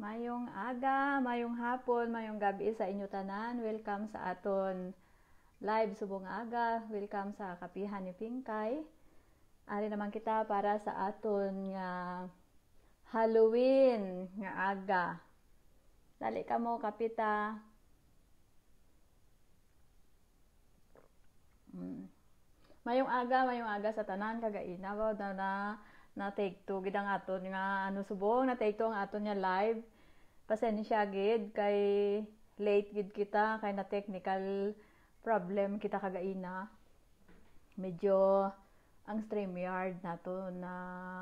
Mayong aga, mayong hapon, mayong gabi sa inyo tanan. Welcome sa aton live subong aga. Welcome sa kapihan ni Pinkay. Ari naman kita para sa aton nga Halloween nga aga. Dali ka mo kapita. Hmm. Mayong aga, mayong aga sa tanan kagaina ba na na na take two gidang aton nga ano subong na take two ang aton nga live pasensya gid kay late gid kita kay na technical problem kita kagaina medyo ang StreamYard nato na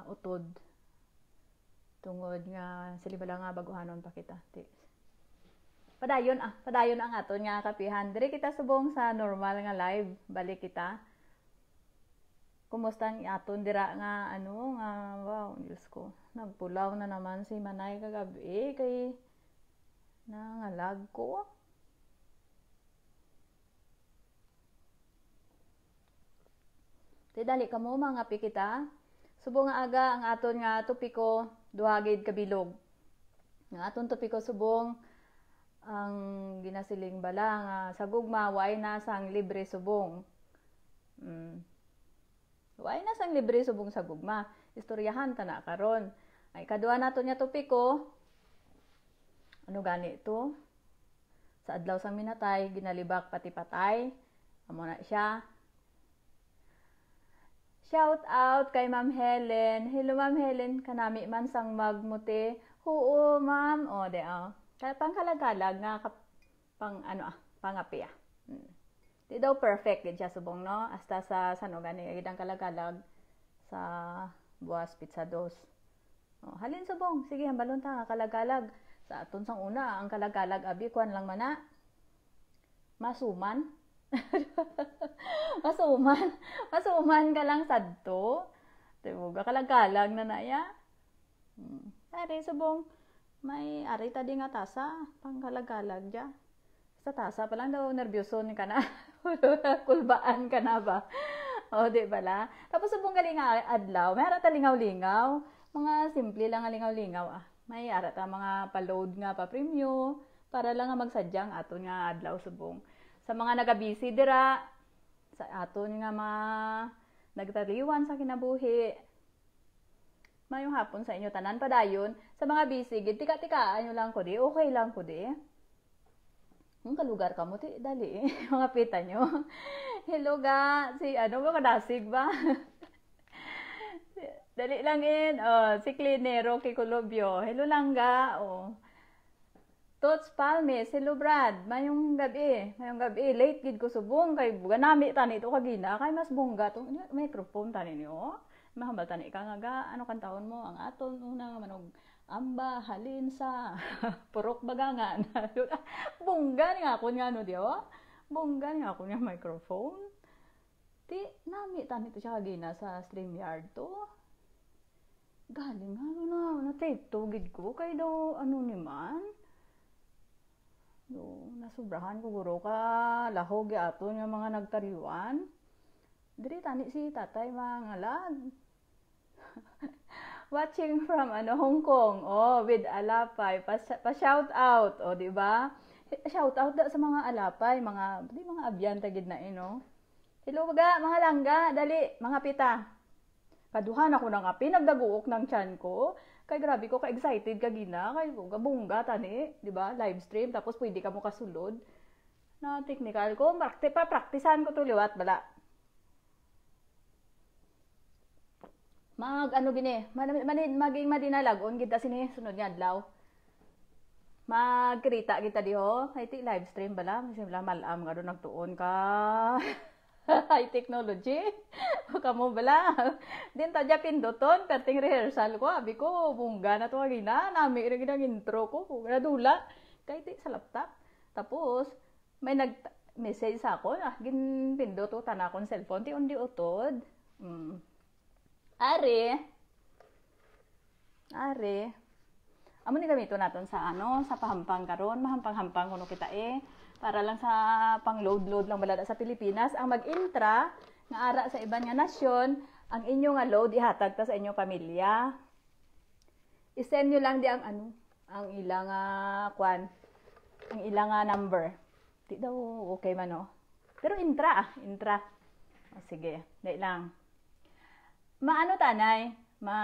utod tungod nga sila bala nga baguhanon pa kita padayon ah padayon ang aton nga kapihan dire kita subong sa normal nga live balik kita kumusta ang aton dira nga ano nga wow Diyos ko nagpulaw na naman si Manay kagabi eh, kay nangalag ko Di ka mo mga pikita. Subo nga aga ang aton nga topiko duhagid kabilog. nga aton topiko subong ang ginasiling bala nga sa gugma way na sang libre subong. Mm. Why na sang libre subong sa gugma. Istoryahan ta na karon. Ay kaduha kadua nato niya topiko. Ano gani ito? Sa adlaw sang minatay, ginalibak pati patay. Amo na siya. Shout out kay Ma'am Helen. Hello Ma'am Helen, kanami man sang magmuti. Oo, ma'am. O, de, oh. Pangkalagalag nga, pang, ano ah, pangapi ah. Hmm. Di daw perfect gid siya subong no. Hasta sa sano gani gid ang kalagalag sa buwas pizza dos. Oh, halin subong, sige hambalon ta kalagalag. Sa aton sang una ang kalagalag abi kwan lang mana. Masuman. masuman. Masuman ka lang sadto. Tibo kalagalag na naya. Hmm. Ari subong may ari ta di nga tasa pang kalagalag ja. Sa tasa pa lang daw nervyoso ni kana. Kulbaan ka na ba? O, di ba la? Tapos sa galinga adlaw, may arata lingaw-lingaw. Mga simple lang nga lingaw-lingaw ah. May arata mga pa-load nga pa-premyo para lang nga magsadyang aton nga adlaw subong. Sa mga nagabisi dira, sa aton nga mga nagtaliwan sa kinabuhi, mayong hapon sa inyo tanan padayon sa mga busy gid tika-tikaan lang ko di okay lang ko di kung kalugar ka mo, ti, dali eh. mga pita nyo. Hello ga, si ano mga kadasig ba? dali lang in. Oh, si Clinero, Kikulobyo. Hello lang ga. Oh. Tots Palmes, hello Brad. Mayong gabi, mayong gabi. Late gid ko subong kay buga nami tani to kagina kay mas bongga to. Ano, microphone tani niyo. Mahambal tani ka nga ga ano kan taon mo ang aton una nga manog amba, halinsa, purok bagangan. Bunggan nga ako nga no, diyo? Bunggan nga ako nga microphone. Ti, nami tani to siya kagina sa StreamYard to. Galing nga, ano na, ano na-tape to, gid ko, kay daw, ano ni man. No, nasubrahan ko guro ka, lahog ato nga mga nagtariwan. Diri tani si tatay mga lag. watching from ano Hong Kong. Oh, with Alapay. Pa, pa shout out, oh, 'di ba? Shout out da sa mga Alapay, mga di mga abyan gid na ino. Eh, Hello baga, mga langga, dali, mga pita. Paduhan ako ng api, nagdaguok ng chan ko. Kay grabe ko, ka-excited ka gina, kay gabungga tani, di ba? Live stream, tapos pwede ka mo kasulod. Na technical ko, prakti, pa-praktisan ko to tuliwat, bala. mag ano gini manin maging madinalagon gid ta sini sunod nga adlaw magkita kita diho ay ti live stream bala simla malam nga do nagtuon ka high technology kamo bala din ta japin doton perting rehearsal ko abi ko bungga na to gina nami ra gina intro ko na dula kay ti sa laptop tapos may nag message sa ako ah ginpindot ko tanakon cellphone ti undi utod mm Are. Are. Amo ni gamito naton sa ano, sa pahampang karon, mahampang-hampang kuno kita eh para lang sa pang-load-load lang balada sa Pilipinas ang mag-intra nga ara sa iban nga nasyon ang inyo nga load ihatag ta sa inyong pamilya. I-send nyo lang di ang ano, ang ilang uh, kwan, ang ilang uh, number. Di daw okay man no. Oh. Pero intra ah, intra. O, ah, sige, dai lang maano tanay, ma,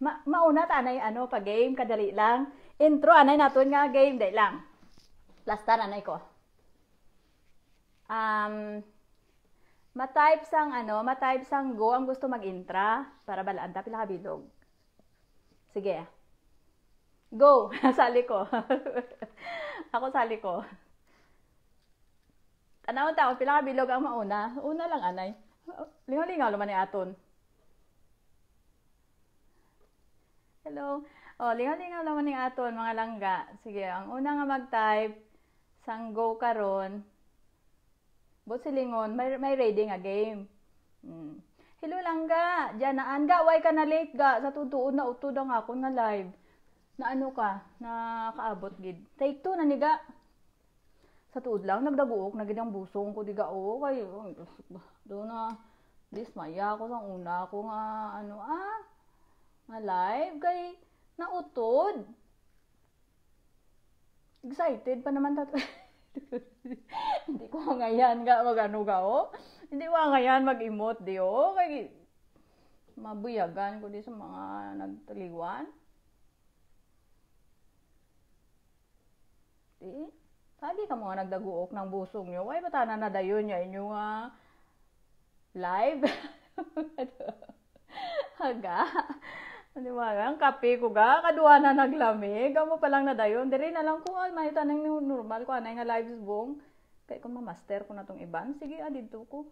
ma mauna tanay ano pa game kadali lang. Intro anay naton nga game day lang. Lasta anay ko. Um, ma-type sang ano, ma-type sang go ang gusto mag-intra para balaan ta pila ka Sige. Go, sali ko. Ako sali ko. Tanaw ta, pila ka ang mauna. Una lang anay. Lingaw-lingaw naman ni aton. Hello. O, lingaw-lingaw naman ni aton, mga langga. Sige, ang una nga mag-type, sang go karon. But silingon, may, may ready a game. Hmm. Hello langga, dyan na anga, why ka na late ga? Sa tutuon na utod ang ako na live. Na ano ka, na kaabot gid. Take two na niga. Sa tuod lang, nagdaguok, nagid ang busong ko, diga, oo, kayo. Oh, Do na, dismaya ako sa una ko nga, ano, ah, nga live kay nautod. Excited pa naman tato. Hindi ko ngayan ka magano ka o. Hindi ko ngayan mag-emote di o. Oh. Kay mabuyagan ko di sa mga nagtaliwan. Di? Lagi ka mga nagdaguok ng busog nyo. Why ba tanan na dayon niya inyo nga uh, live? Haga. Di ba? Ang kape ko ga, kaduha na naglamig. Amo pa lang na dayon. Diri na lang ko, ay, mahita nang normal ko, anay nga lives buong. Kaya kung ma-master ko na tong iban, sige, adito ko.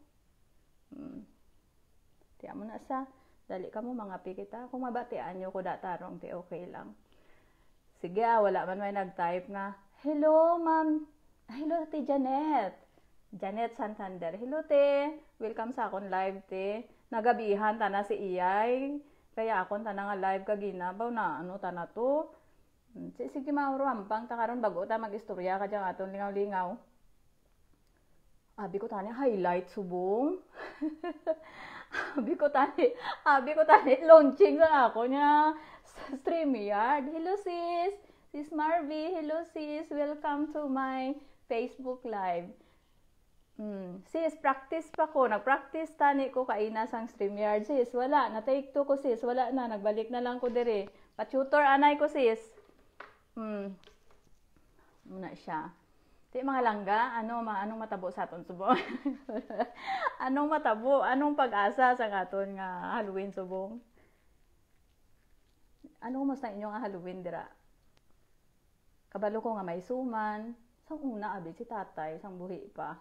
Hmm. Tiya mo na sa, dali ka mo, mga kita. Kung mabatian nyo ko datarong, ti okay lang. Sige, ah, wala man may nag-type nga, Hello, ma'am. Hello, ti Janet. Janet Santander. Hello, te. Welcome sa akong live, te. Nagabihan ta na si e Iyay kaya akon tana nga live kaginabaw na ano tana to. Si sige mauro ampang ta karon bago ta magistorya ka jang aton lingaw-lingaw. Abi ko tani highlight subong. abi ko tani, abi ko tani launching sa ako niya sa StreamYard. Hello sis, sis Marvy, hello sis, welcome to my Facebook Live. Mm. Sis, practice pa ko. Nag-practice tani ko kaina sang StreamYard. Sis, wala. Na-take to ko sis. Wala na. Nagbalik na lang ko dire. Pa-tutor anay ko sis. Mm. Muna siya. Di mga langga, ano, ma, anong matabo sa aton subong? anong matabo? Anong pag-asa sa aton nga Halloween subong? Ano mas na inyo nga Halloween dira? Kabalo ko nga may suman. Sang una, abi si tatay, sang buhi pa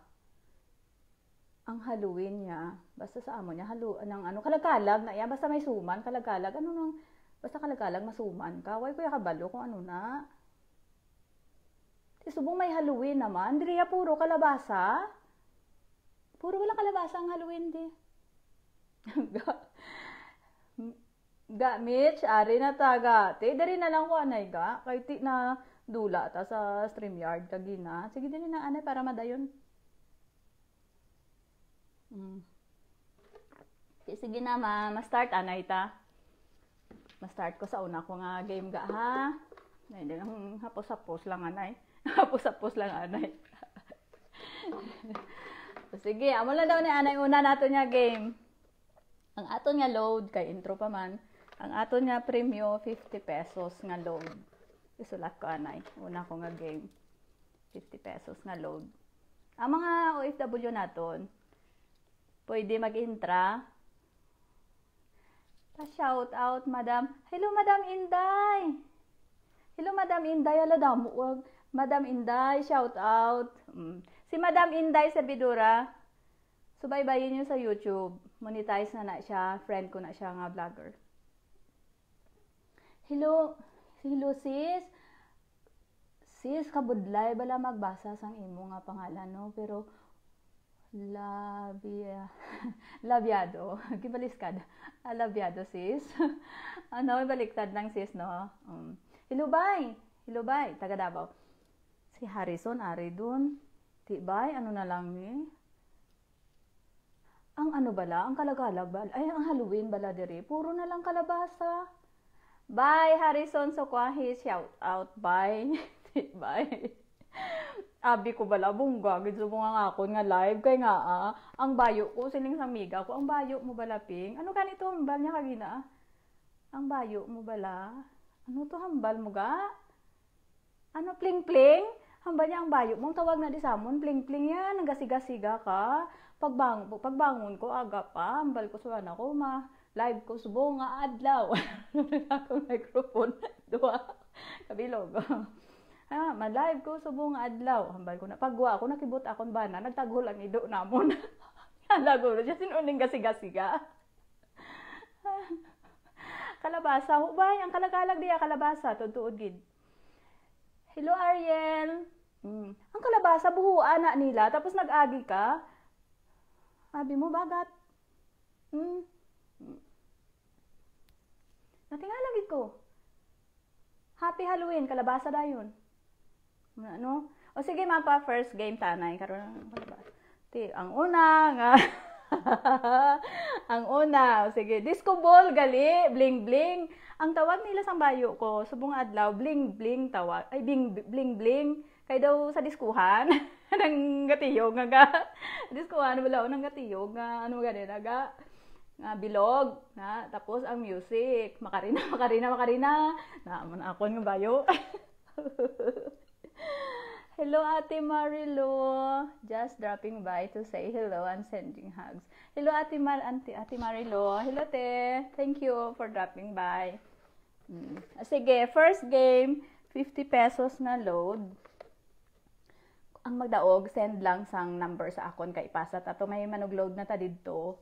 ang haluin niya, basta sa amo niya, halu, ng ano, kalagalag na yan, basta may suman, kalagalag, ano nang, basta kalagalag, masuman ka, way kuya kabalo kung ano na. Isubong may haluin naman, Andrea, puro kalabasa. Puro wala kalabasa ang haluin, di. ga, Mitch, ari na taga. Te, dari na lang ko anay ga, kay na dula ta sa StreamYard kagina. Sige din na anay para madayon. Mm. Eh, sige na ma, ma-start anay ta. Ma-start ko sa una ko nga game ga ha. Nay, lang hapos-hapos lang anay. Hapos-hapos lang anay. Sige, amo lang daw ni anay una nato nya game. Ang aton nga load kay intro pa man. Ang aton nga premyo 50 pesos nga load. Isulat ko anay. Una ko nga game. 50 pesos nga load. Ang mga OFW naton, Pwede mag-intra. Pa-shout out, Madam. Hello, Madam Inday! Hello, Madam Inday. Hello, damo. Madam Inday, shout out. Mm. Si Madam Inday sa Bidura, subaybayin niyo sa YouTube. Monetize na na siya. Friend ko na siya nga vlogger. Hello, hello sis. Sis, kabudlay bala magbasa sang imo nga pangalan, no? Pero, labia, labiado, kibaliskad, ah, labiado sis. ano, baliktad lang sis, no? Um, Hilubay, Hilubay, taga Davao. Si Harrison, ari dun. Tibay, ano na lang ni? Eh? Ang ano bala, ang kalagala, ay ang Halloween bala dire puro na lang kalabasa. Bye, Harrison so Sokwahi, shout out, bye, tibay. Abi ko bala, bungga, gidso mo nga ako nga live, kay nga ah, ang bayo ko, sining sa miga ko, ang bayo mo bala, ping. Ano ganito, hambal niya kagina? Ang bayo mo bala? Ano to, hambal mo ga? Ano, pling-pling? Hambal niya ang bayo mo, tawag na di samon, pling-pling yan, nagasiga-siga ka. Pagbang, pagbangon ko, aga pa, hambal ko sa anak ko, ma, live ko subong nga adlaw. Nagkakong microphone, duha, kabilog. Ah, ma-live ko sa buong adlaw. Hambal ko na. Pagwa ako, nakibot akong bana. Nagtagol ang ido namon. Halago na siya. uning gasiga-siga. kalabasa. Hubay, ang kalagalag diya kalabasa. Tuntuod gid. Hello, Ariel. Mm. Ang kalabasa, buhuan na nila. Tapos nag-agi ka. Abi mo, bagat. Mm. gid ko. Happy Halloween, kalabasa dayon. Ano? O sige, mapa, first game tanay. Karoon, ano ba? Ti, ang una, nga. ang una, o sige, disco ball, gali, bling bling. Ang tawag nila sa bayo ko, subong adlaw, bling bling tawag. Ay, bling bling bling. Kay daw sa diskuhan, nang gatiyog, nga ga. Diskuhan, wala nang gatiyog, nga ano ganun, ga. nga bilog na tapos ang music makarina makarina makarina na man ako ng bayo Hello, Ate Marilo. Just dropping by to say hello and sending hugs. Hello, Ate, Mar Ante, Ate Marilo. Hello, Te. Thank you for dropping by. Hmm. Sige, first game, 50 pesos na load. Ang magdaog, send lang sang number sa akon kay ipasa ta. may manugload na ta didto.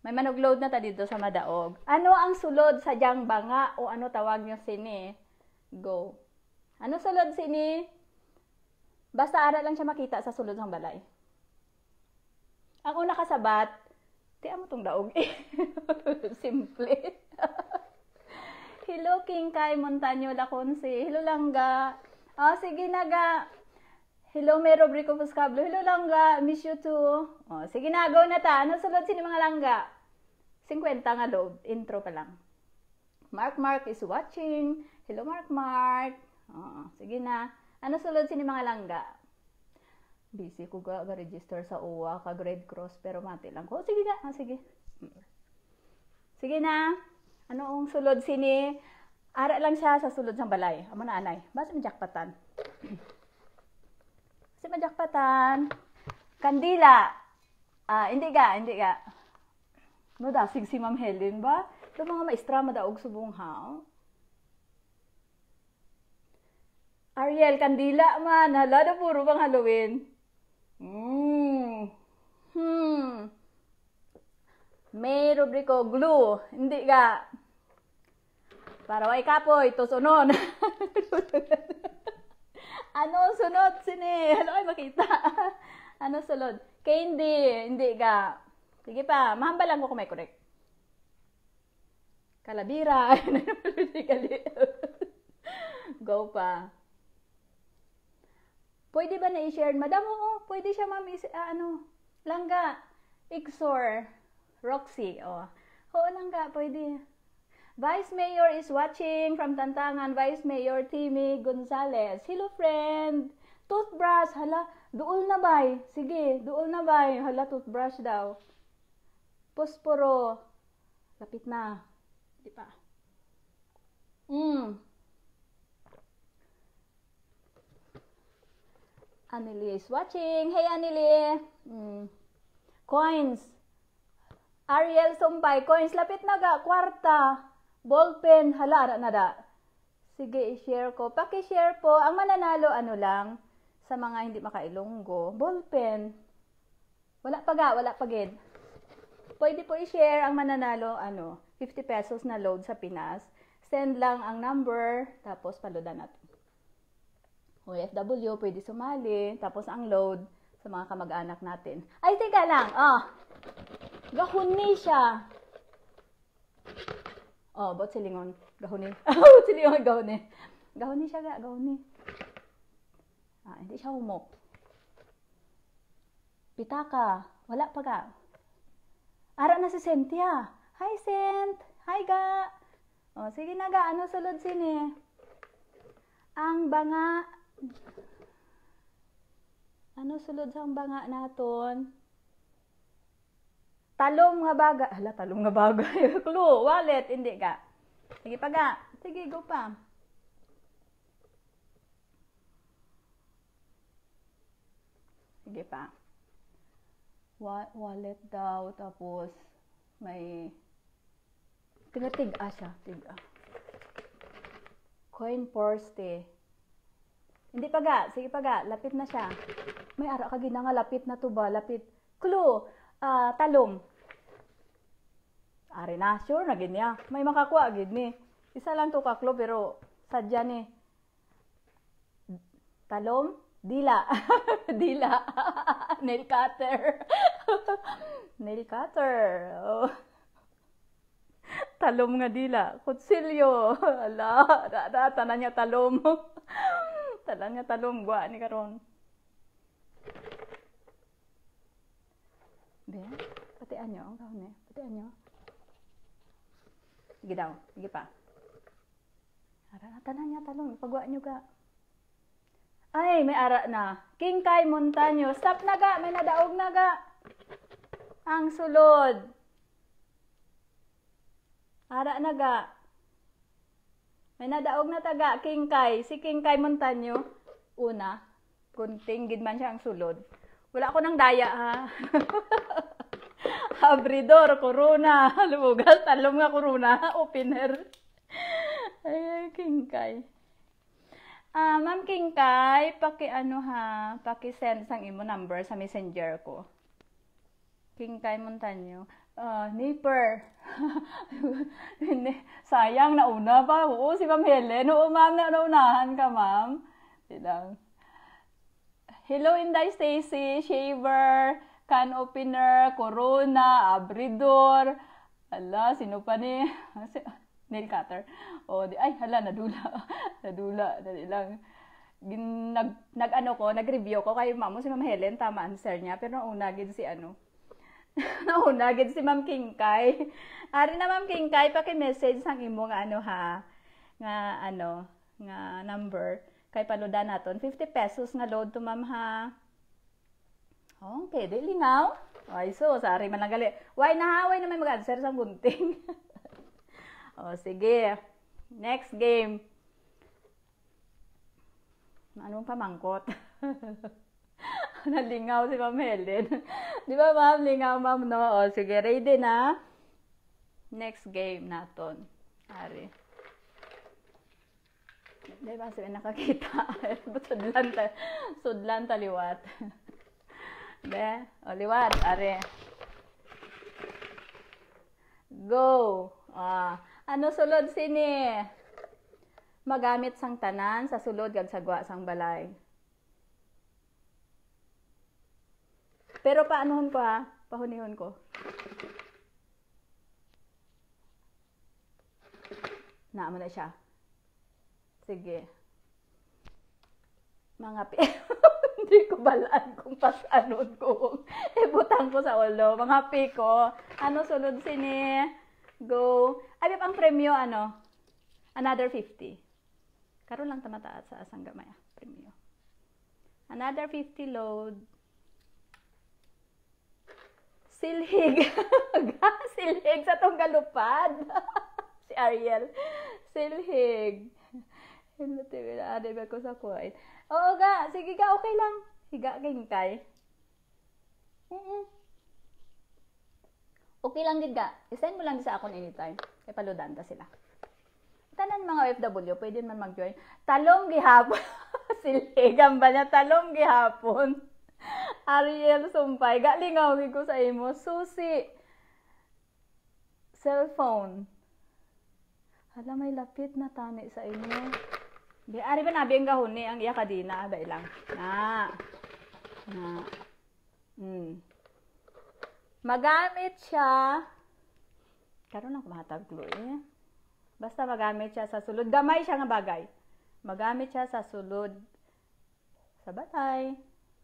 May manugload na ta didto sa madaog. Ano ang sulod sa jang banga o ano tawag niyo sini? Go. Ano sulod sini? Basta ara lang siya makita sa sulod ng balay. Ang una ka kasabat, ti amo tong daog eh. Simple. Hello King Kai Montaño Laconsi. Hello Langga. Oh, sige naga. Hello Mero Brico Buscablo. Hello Langga. Miss you too. Oh, sige na, go na ta. Ano sulod sini mga langga? 50 nga loob. Intro pa lang. Mark Mark is watching. Hello Mark Mark. Oo, sige na. Ano sulod sini mga langga? Busy ko ga, ga-register sa UWA, ka grade cross, pero mati lang ko. Oh, sige na, ah, sige. Sige na. Ano ang sulod sini? Ara lang siya sa sulod sa balay. Amo na anay. Basta majakpatan. Basta majakpatan. Kandila. Ah, hindi ka, hindi ka. No, dasig si Ma'am Helen ba? Ito mga maestra, madaog subong ha. Oh. Ariel, kandila man. Hala na puro pang Halloween. Mm. Hmm. May rubriko glue. Hindi ka. Para way kapoy, ito sunod. ano sunod, sini? Ano ay makita? ano sunod? Candy, hindi ka. Sige pa, mahamba lang ko kung may correct. Kalabira. Go pa. Pwede ba na i-share? Madam, oo, pwede siya ma'am, is, uh, ano, langga, Ixor, Roxy, oh. Oo, langga, pwede. Vice Mayor is watching from Tantangan, Vice Mayor Timmy Gonzales. Hello, friend. Toothbrush, hala, duol na bay. Sige, duol na bay. Hala, toothbrush daw. Posporo. Lapit na. Di pa. Mm. Anneli is watching. Hey, Anneli! Mm. Coins. Ariel Sumpay. Coins, lapit na ga. Kwarta. Ballpen. Hala, na da. Sige, i-share ko. Paki-share po. Ang mananalo, ano lang, sa mga hindi makailunggo. Ballpen. Wala pa ga, wala pa gid. Pwede po i-share ang mananalo, ano, 50 pesos na load sa Pinas. Send lang ang number, tapos paludan natin. OFW, pwede sumali. Tapos ang load sa mga kamag-anak natin. Ay, teka lang. Oh. Gahon siya. Oh, bot silingon. Gahon ni. bot silingon, gahon ni. Gahon siya, gahon ni. Ah, hindi siya humok. Pitaka. Wala pa ka. Ara na si Cynthia. Hi, Cent. Hi, ga. Oh, sige na ga. Ano sulod sini? Ang banga ano sulod sang banga naton? Talom nga baga. Hala, talom nga baga. Clue, wallet, hindi ka. Sige pa ga. Sige, go pa. Sige pa. Wa wallet daw, tapos may tinatig-a ah, siya, tig-a. Ah. Coin purse, te. Hindi pa ga. sige pa ga. lapit na siya. May ara ka gina nga, lapit na to ba, lapit. Clue. uh, talong. Ari na, sure na gid niya. May makakuha gid ni. Isa lang to ka clue pero sadya ni. Talom, dila. dila. Nail cutter. Nail cutter. Oh. Talom nga dila. Kutsilyo. Ala, tanan niya talom talan nga talong buwa ni karon. Be, pati anyo ang kaon eh. Pati anyo. Sige daw, sige pa. Ara talan nga talong, pagwa nyo ka. Ay, may ara na. King Kai Montaño, stop na ga, may nadaog na ga. Ang sulod. Ara na ga. May nadaog na taga King Kai. Si King Kai Montaño, una, kunting gidman siya ang sulod. Wala ko ng daya ha. Abridor, corona, lumugal, talong nga corona, opener. Ay, Kingkay. Ah, uh, Ma'am Kai, paki ano ha, paki send sang imo number sa messenger ko. King Kai Montaño. Uh, neighbor. Sayang, nauna pa. Oo, si Ma'am Helen. Oo, ma'am, naunahan ka, ma'am. Bilang. Hello, Inday Stacy, shaver, can opener, corona, abridor. Ala, sino pa ni? Nail cutter. O, di, ay, hala, nadula. nadula, dali lang. Gin, nag, nag, ano ko, nag-review ko kay ma'am si Ma'am Helen, tama answer niya. Pero una, gin si ano, Nauna, gid si Ma'am Kingkay. Ari na Ma'am Kingkay, paki-message sang imo nga ano ha, nga ano, nga number kay paluda naton 50 pesos nga load to Ma'am ha. Oh, dili lingaw. Ay so, sari man lang gali. Why na haway na may mag-answer sa gunting. o oh, sige. Next game. Anong pamangkot? Nalingaw si Ma'am Helen. Di ba, Ma'am? Lingaw, Ma'am, no? O, sige, ready na. Next game naton. Ari. Di ba, sabi nakakita? sudlan, ta sudlan taliwat. Be, o, liwat, ari. Go. Ah, ano sulod sini? Magamit sang tanan sa sulod gag sagwa sang balay. Pero paanohon ko ha, pahunihon ko. Naamo na siya. Sige. Mga pi... Hindi ko balaan kung pasanod ko. Ibutang ko sa ulo. Mga ko. Ano sunod sini? Go. Ay, ang premyo ano? Another 50. Karon lang tamataas sa asang gamay. Ah. Premyo. Another 50 load silhig. silhig sa tong galupad. si Ariel. Silhig. Hindi na ade ba ko sa kuwait. Oo ga, sige ka, okay lang. Higa king kay. Okay lang gid ga. I-send mo lang sa akon anytime. Kay paludan ta sila. Tanan mga OFW, pwede man mag-join. Talong gihapon. Siligan ba na talong gihapon? Ariel Sumpay. Galingaw ko sa imo. Susi. Cellphone. Hala, may lapit na tani sa inyo. Di, ari ba nabi ang gahon ni ang iya na? Abay lang. Na. Na. Mm. Magamit siya. Karoon ako mahataglo eh. Basta magamit siya sa sulod. Damay siya nga bagay. Magamit siya sa sulod. Sa batay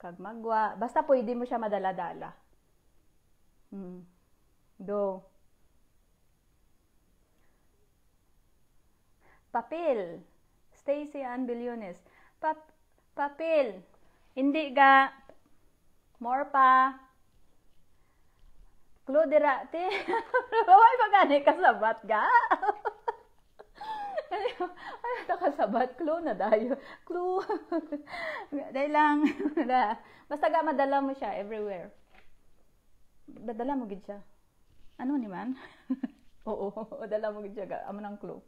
kag magwa. Basta pwede mo siya madala-dala. Hmm. Go. Papel. Stacy Ann Biliones. Pap papel. Hindi ga. More pa. Klodera. Te. Waway magani ka sabat ga ay, ay, nakasabat, clue na dayo. Clue. Dahil lang, basta ga madala mo siya everywhere. Dadala mo gid siya. Ano ni man? Oo, dala mo gid siya, ga, amo ng clue.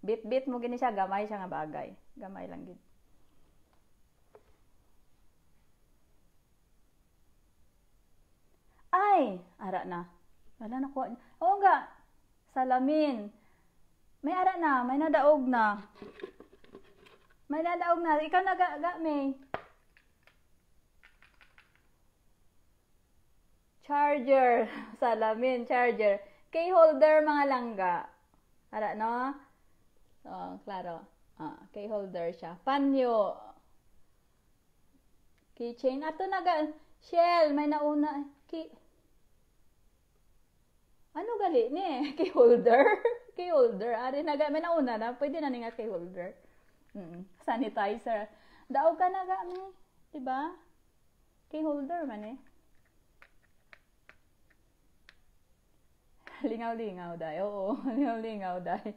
Bit-bit mo gini siya, gamay siya nga bagay. Gamay lang gid. Ay, ara na. Wala na ko. Oo nga, salamin. May ara na, may nadaog na. May nadaog na. Ikaw na ga, ga may. Charger. Salamin, charger. Key holder, mga langga. Ara, no? Oh, klaro. Ah, key holder siya. Panyo. Keychain. Ato na ga. Shell, may nauna. Key. Ano gali ni? Key holder? key holder. Ari na gamay na una na, pwede na nga key holder. Mm, sanitizer. daw ka na gamay. Diba? Key holder man eh. Lingaw-lingaw dai Oo, lingaw-lingaw dai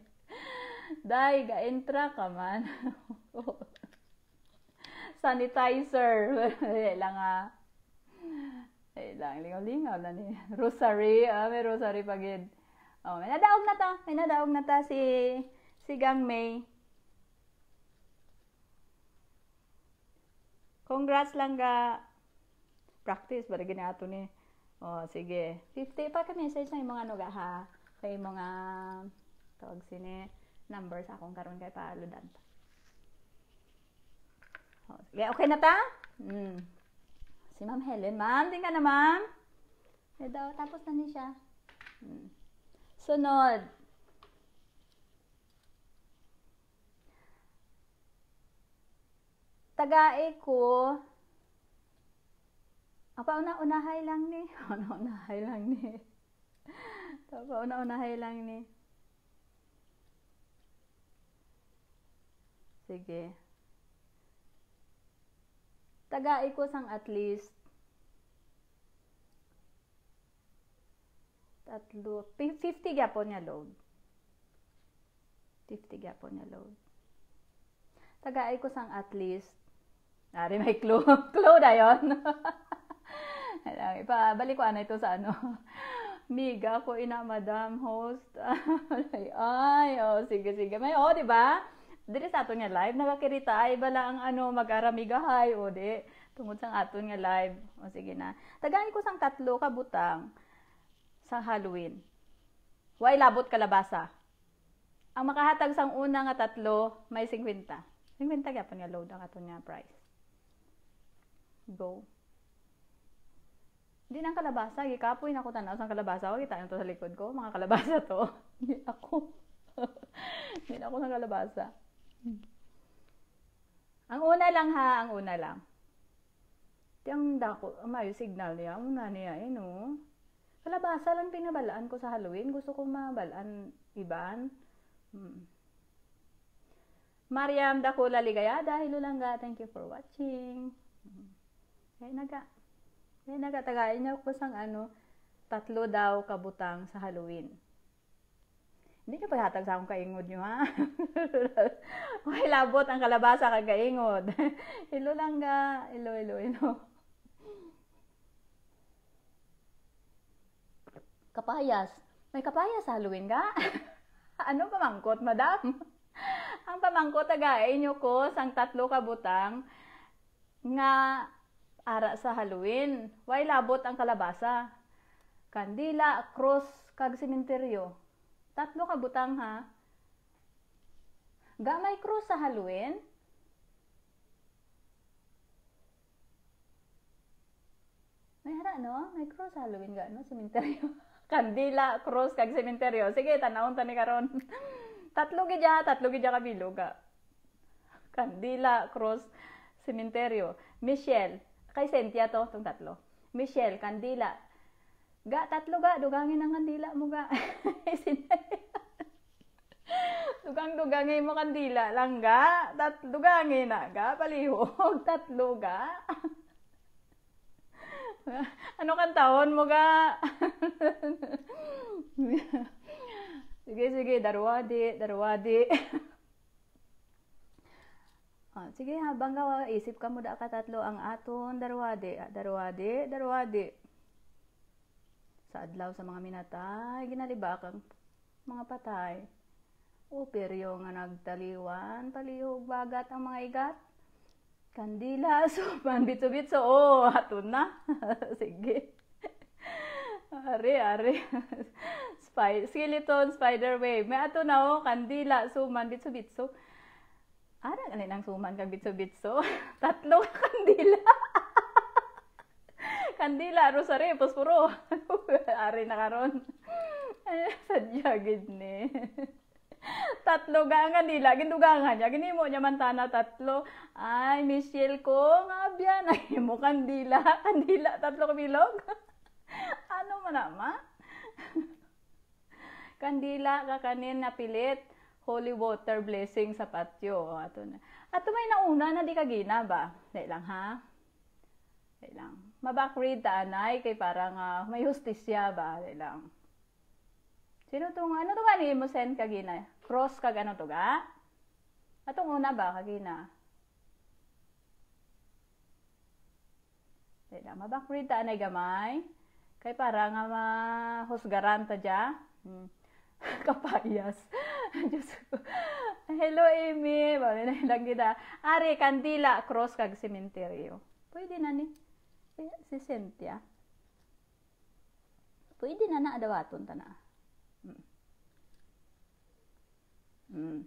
dai ga-entra ka man. sanitizer. lang ah. Ay lang, lingaw-lingaw na ni. Rosary, ah, may rosary pagid. Oh, may nadaog na ta. May nadaog na ta si si Gang May. Congrats lang ga. Practice bara gini ato ni. Oh, sige. 50 pa ka message na imong ano ga ha. Kay mga tawag sini number sa akong karon kay paludan pa. Oh, sige, okay na ta? Mm. Si Ma'am Helen, ma'am, din ka na ma'am. Eh daw, tapos na ni siya. Mm. Sunod. Tagae ko. Apa una-unahay lang ni. Una-unahay lang ni. Apa una-unahay lang ni. Sige. Tagae ko sang at least tatlo, 50 gapon niya load. 50 gapon niya load. Tagaay ko sang at least, nari may clue, clue na yun. Ipabalik ko ana ito sa ano. Miga ko ina madam host. ay, ay, oh, sige, sige. May, oh, di ba? Dili sa aton nga live, nakakirita ay bala ang ano, mag-aramigahay, o oh, di. Tungod sa aton nga live. O oh, sige na. Tagay ko sang tatlo ka butang sa Halloween. Wa labot kalabasa. Ang makahatag sang una nga tatlo, may 50. 50 gyapon nga load ang aton nga price. Go. Di nang kalabasa, gikapoy na ko tanaw sang kalabasa. Wa kita to sa likod ko, mga kalabasa to. Di ako. Di na ako nang kalabasa. Ang una lang ha, ang una lang. Tiyang dako, mayo signal niya. Una niya, eh no. Kalabasa lang pinabalaan ko sa Halloween. Gusto ko mabalaan iban. Hmm. Mariam Dakula Ligayada, hilo lang ga. Thank you for watching. Hmm. naga. Kaya naga, tagayin niya ko sang ano, tatlo daw kabutang sa Halloween. Hindi niyo pahatag sa akong kaingod nyo, ha? May labot ang kalabasa kag kaingod. ilo lang ga. Ilo, ilo, ilo. Kapayas. May kapayas Halloween ka? ano pamangkot, madam? ang pamangkot again nyo ko sang tatlo ka butang nga ara sa Halloween. Way labot ang kalabasa. Kandila, cross, kag simenteryo. Tatlo ka butang ha. Gamay cross sa Halloween? May hara no? May cross sa Halloween ga no? Simenteryo. Kandila, cross kag cemetery Sige, tanawon ta ni karon. tatlo gid ya, tatlo gid ya ka biloga. Ah. Kandila, cross, cemetery Michelle, kay Cynthia to tong tatlo. Michelle, Kandila. Ga tatlo ga dugangin ang kandila mo ga. Dugang dugangin mo kandila lang ga. Tat dugangin na ga palihog tatlo ga. ano kan taon mo ga? darwade, darwade. oh, sige habang gawa, isip ka mo da katatlo ang aton darwade, darwade, darwade. Sa adlaw sa mga minata, ginaliba kang mga patay. O peryo nga nagtaliwan, palihog bagat ang mga igat. Kandila, supan, bitso o Oh, aton na. Sige. Are, are spy, skeleton, spider web. May ato na o, oh, kandila, suman, bitso-bitso. Ara, alin ang suman kag bitso-bitso? Tatlo kandila. kandila, rosary, posporo. Ari na karon. Sadya, gid ni. tatlo gangan nila, ginugangan niya, ginimo niya mantana tatlo. Ay, Michelle ko, nga Ay, mo kandila, kandila, tatlo kabilog. ano man ma? Kandila kakanin napilit, holy water blessing sa patio. Ato na. At may nauna na di kagina ba? Dai lang ha. Dai lang. Mabakrid ta anay kay parang uh, may hustisya ba? Dai lang. Sino tong ano to ni mo sen kagina? Cross kag ano to ga? Atong una ba kagina? Dai lang. Mabakrid ta anay gamay. Kay parang nga ah, mahusgaran ta dya. Hmm. kapayas. Diyos ko. Hello, Amy. Bale na ilang kita. Ari, kandila, cross kag sementeryo. Pwede na ni. Si Cynthia. Pwede na na adawaton ta na. Hmm. Hmm.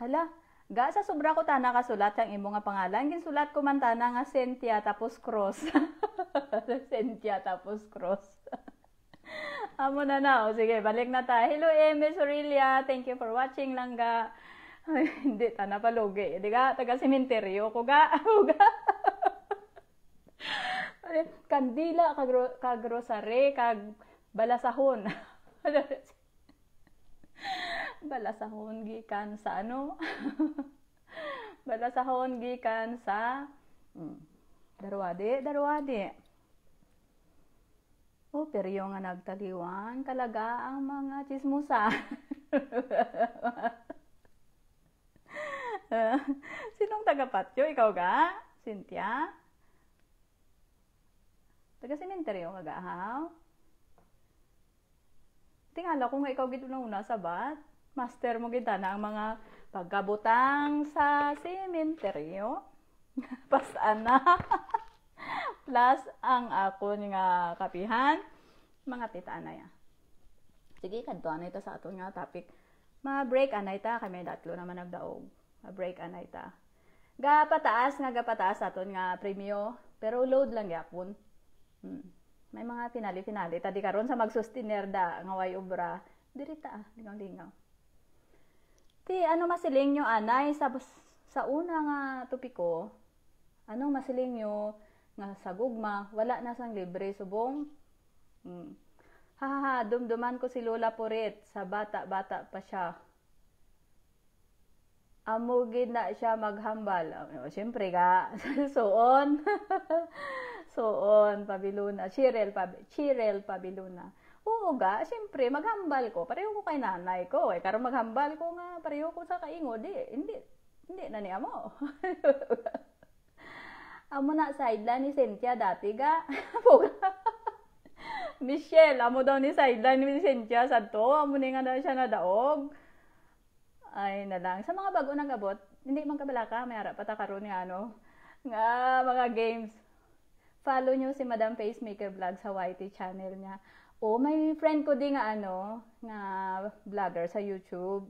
Hala, ga sa sobra ko ta nakasulat ang imo nga pangalan. Ginsulat ko man tana nga Cynthia tapos cross. Cynthia tapos cross. Amo ah, na na. O sige, balik na ta. Hello, eh, Miss Thank you for watching lang ga. Ay, hindi ta na palugi. Di ka, taga sementeryo ko ga. Uga. Kandila, kagro, kagrosare, kag balasahon. balasahon gikan sa ano? balasahon gikan sa hmm, darwade, darwade. Oh, pero peryo nga nagtaliwan talaga ang mga chismusa. Sinong tagapatyo? Ikaw ga? Cynthia? Taga sementeryo nga gahaw? Tingala ko nga ikaw gito na una sa bat. Master mo gita na ang mga pagkabutang sa sementeryo. Pasana. plus ang ako nga kapihan mga tita anay. Sige, kadto anay ta sa aton nga topic. Ma-break anay ta kami datlo naman nagdaog. Ma-break anay ta. Gapataas nga gapataas aton nga premyo pero load lang yapon. Hmm. May mga finali-finali tadi karon sa magsustainer da nga way obra dirita lingaw-lingaw. Ti ano masiling nyo anay sa sa una nga topiko ano masiling nyo nga sa gugma wala na sang libre subong mm. ha ha, ha dumduman ko si Lola Purit sa bata-bata pa siya amo na siya maghambal. Oh, Siyempre ka, suon. suon, pabiluna. Chirel, pab Chirel pabiluna. Oo ga, siyempre, maghambal ko. Pareho ko kay nanay ko. Eh, karon maghambal ko nga, pareho ko sa kaingo. Di, hindi, hindi na niya mo. amo na sideline ni Cynthia dati ga. Michelle, amo daw ni sideline ni Cynthia sa to. Amo ni nga daw siya nadaog. Ay, na lang. Sa mga bago nagabot, hindi man kabalaka, may harap patakaroon ni ano. Nga, mga games. Follow nyo si Madam Pacemaker Vlog sa YT channel niya. O, oh, may friend ko din nga ano, nga vlogger sa YouTube.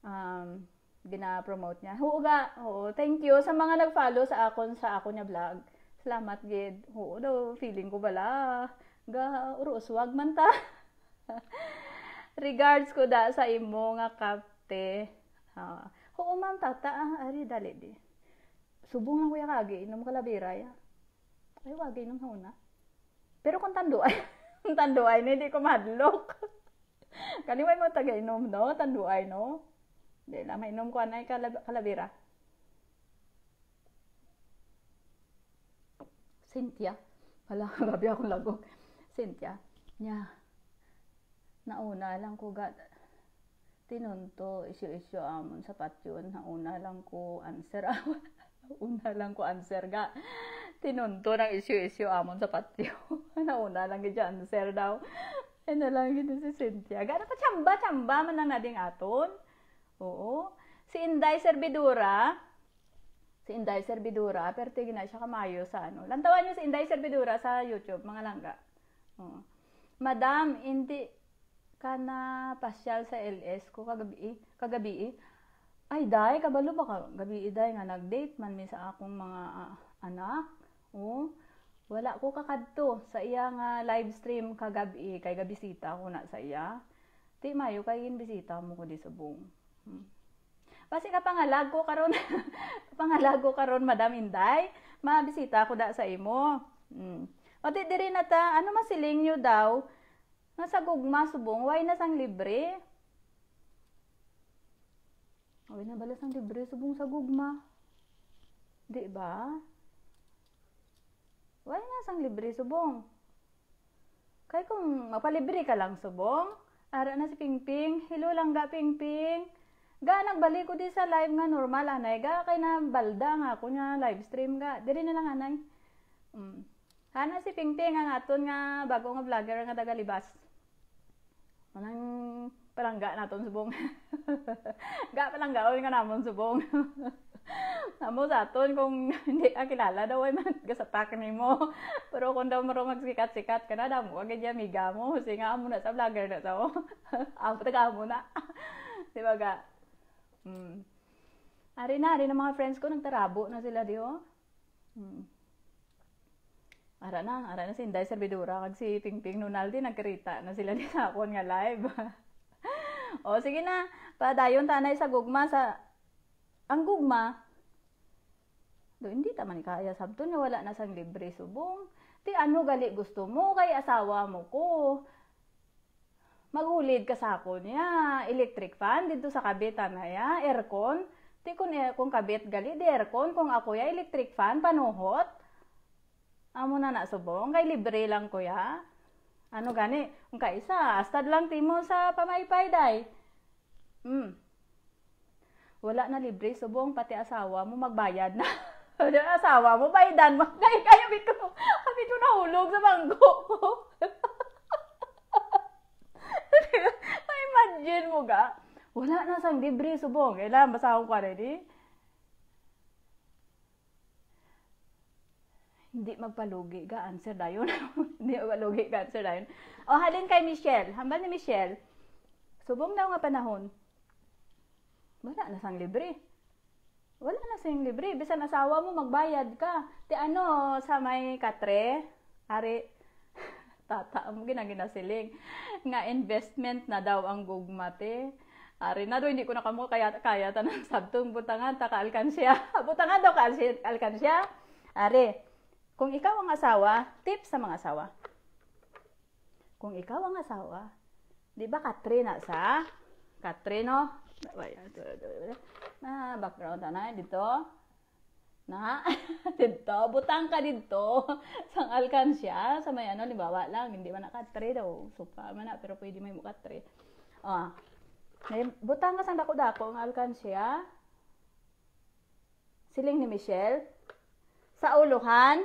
Um, gina-promote niya. Oo nga, oo, thank you sa mga nag-follow sa akon sa ako niya vlog. Salamat gid. Oo do, feeling ko bala. Ga uros wag man ta. Regards ko da sa imo nga kapte. Uh, oo ma'am tata, ah, ari dali di. Subong ko ya kagi inom kalabira ya. Ay wag inom hauna. Pero kung tanduay, kung tanduay, hindi ko madlok. Kaniway mo tagay tagainom, no? Tanduay, no? Hindi lang, mainom ko na kalab kalabira. Cynthia, pala, grabe akong lagok. Cynthia, niya, nauna lang ko ga, tinunto, isyo-isyo amon sa patyon, nauna lang ko answer. Nauna lang ko answer ga. Tinunto ng isyo-isyo amon sa patyo. nauna lang gid answer daw. Ano lang gid si Cynthia. Gana pa chamba, chamba man ang nading aton. Oo. Si Inday Servidura, si Inday Servidura, pero tignan siya kamayo sa ano. Lantawan nyo si Inday Servidura sa YouTube, mga langga. Oo. Madam, hindi ka na pasyal sa LS ko kagabi, eh, kagabi. Eh. Ay, day, kabalo ba ka? Gabi, eh, day, nga nag-date man sa akong mga uh, anak. Oo. Wala ko kakadto sa iya nga live stream kagabi, kay gabisita ko na sa iya. Ti mayo kay bisita mo ko di sa bong. Hmm. Basi ka pangalago karon, pangalago karon Madam Inday, mabisita ko da sa imo. Hmm. O diri na ta, ano masiling nyo daw? Nasa gugma subong, way na sang libre. Way na bala sang libre subong sa gugma. Di ba? Way na sang libre subong. Kay kung mapalibre ka lang subong, ara na si Pingping, hello lang ga Pingping. Ga nagbalik ko di sa live nga normal anay ga kay na balda nga ako nga live stream ga. Diri na lang anay. Mm. Hana si Pingping nga aton nga bago nga vlogger nga taga Libas. Manang palangga naton subong. ga palanggaon nga namon subong. Amo sa aton kung hindi ka kilala daw ay man gasatak nimo. Pero kung daw maro magsikat-sikat ka na damo wag gid amiga mo singa amo na sa vlogger na sao. Ang taga mo na. Diba ga? Mm. Ari na, ari ng mga friends ko, nagtarabo na sila, di oh. Mm. Ara na, ara na si Inday Servidura, kag si Pingping Nunaldi, nagkarita na sila di sa nga live. o, sige na, padayon tanay sa gugma, sa, ang gugma, do, hindi taman kaya sabto nga wala na sang libre subong. Ti ano gali gusto mo kay asawa mo ko magulid kasapon ya electric fan dito sa kabita na ya aircon ti kun kung kabit gali di aircon kung ako ya electric fan panuhot amo na na nasubong kay libre lang ko ya ano gani kung kaisa astad lang timo sa pamaypay day mm. wala na libre subong pati asawa mo magbayad na asawa mo bayadan mo kay kayo bit ko abit ko nahulog sa bangko imagine mo ga, wala na sang libre subong. Kailan, basahon ko na di? Hindi magpalugi ga, answer dayon. Hindi magpalugi ga, answer dayon. O, oh, halin kay Michelle. Hambal ni Michelle. Subong daw nga panahon. Wala na sang libre wala na sang libre. Bisan asawa mo, magbayad ka. Ti ano, sa may katre, ari, tata mo ginaginasiling nga investment na daw ang gugmate ari na do hindi ko na kamo kaya kaya tanang sabtong butangan ta ka alkansya butangan daw alkansya ari kung ikaw ang asawa tips sa mga asawa kung ikaw ang asawa di ba Katrina sa Katrino na ah, background na eh, dito na dito butang ka dito sa alkansya sa may ano limbawa lang hindi man nakatre daw supa man na pero pwede may mukatre ah may butang ka sang dako-dako ang alkansya siling ni Michelle sa uluhan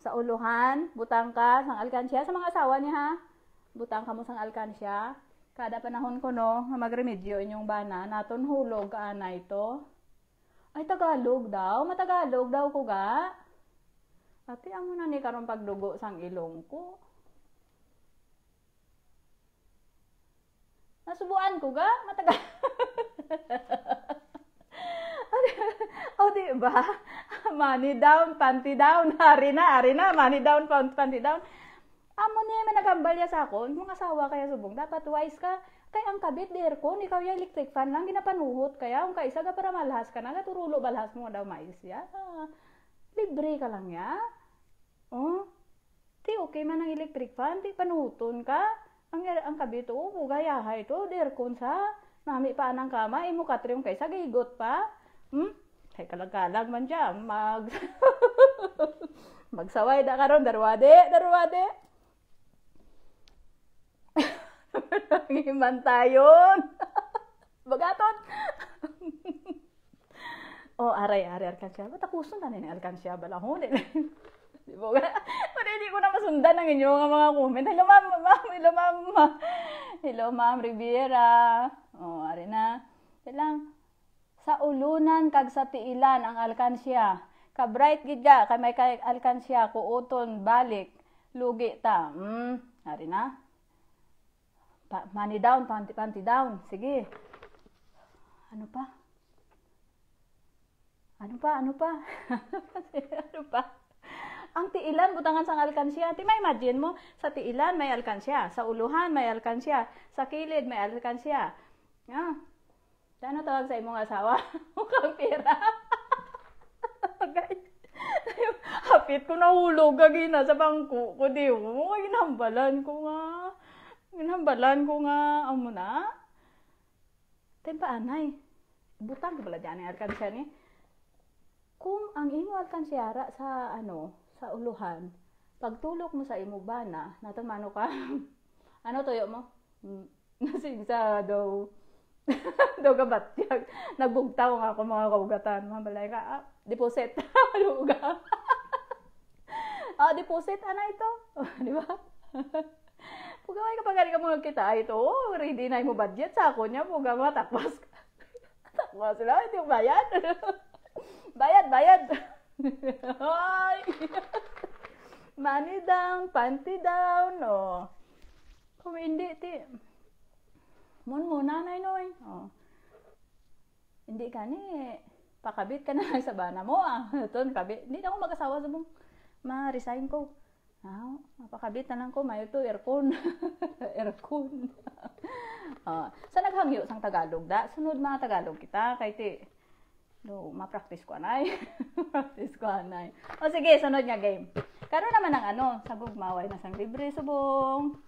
sa uluhan butang ka sang alkansya sa mga asawa niya ha butang ka mo sang alkansya kada panahon ko no magremedyo inyong bana naton hulog ana ito ay, Tagalog daw? Matagalog daw ko ga? Ate, amo na ni karon pagdugo sang ilong ko. Nasubuan ko ga? Matagal. o, oh, di ba? Money down, panty down. Hari na, hari na. Money down, panty down. Amo niya, may nagambalya sa ako. Yung mga asawa kaya subong. Dapat wise ka Kay ang kabit di aircon, ikaw yung electric fan lang ginapanuhot. Kaya ang kaisa ka para malhas ka na, gaturulo balhas mo daw mais ya. libre ka lang ya. Oh, ti okay man ang electric fan, ti panuhoton ka. Ang, ang kabit, oh, bugayaha ito, di aircon sa. Nami pa anang kama, imo eh, katriyong kaysa, gigot pa. Hmm? Kay kalag-kalag man dyan, mag... Magsaway da karon darwade, darwade. Himantayon. Bagaton. oh, aray-aray alkansya. Ba't ako usun tanin ng alkansya? Balahon eh. Di ba? Pero hindi ko na masundan ang inyo mga comment. Hello ma'am, ma'am, hello ma'am. Hello ma'am Riviera. Oh, are na. Silang sa ulunan kag sa tiilan ang alkansya. Ka bright gid ka kay may kay alkansya ko uton balik lugi ta. Mm, are na. Pa money down, panty-panty down. Sige. Ano pa? Ano pa? Ano pa? ano pa? Ang tiilan, butangan sang alkansya. Ti may imagine mo, sa tiilan may alkansya. Sa uluhan may alkansya. Sa kilid may alkansya. Ah. Ano tawag sa imong asawa? Mukhang pera. Hapit ko na nahulog agina sa bangko ko. Di mo, nambalan ko nga. Ginhambalan ko nga, amo na. Tempa anay. Butang ko bala dyan ang eh, alkansyani. Kung ang imo alkansyara sa ano, sa uluhan, pagtulok mo sa imo bana, natamano ka, ano toyo mo? Hmm. Nasigsa daw. daw gabatyag. Nagbugtaw nga ako mga kaugatan. Mabalay ka, ah, deposit. Maluga. ah, deposit, ano ito? di ba? Pugaway ka pagani ka mga kita ito, oh, ready na mo budget sa ako niya, puga mo takwas ka. takwas na, hindi bayad. bayad, bayad. Hoy! Money down, panty down, oh. Kung hindi, ti. Mun muna na noy. Oh. Hindi ka ni, pakabit ka na lang sa bana mo ah. Ito, kabit. Hindi na ako mag-asawa sa mong ma-resign ko. Ah, mapakabit na lang ko mayo to aircon. aircon. ah, sa naghangyo sang Tagalog da, sunod mga Tagalog kita kay ti. No, ma-practice ko anay. practice ko anay. O sige, sunod nga game. Karon naman ang ano, sa maway na sang libre subong.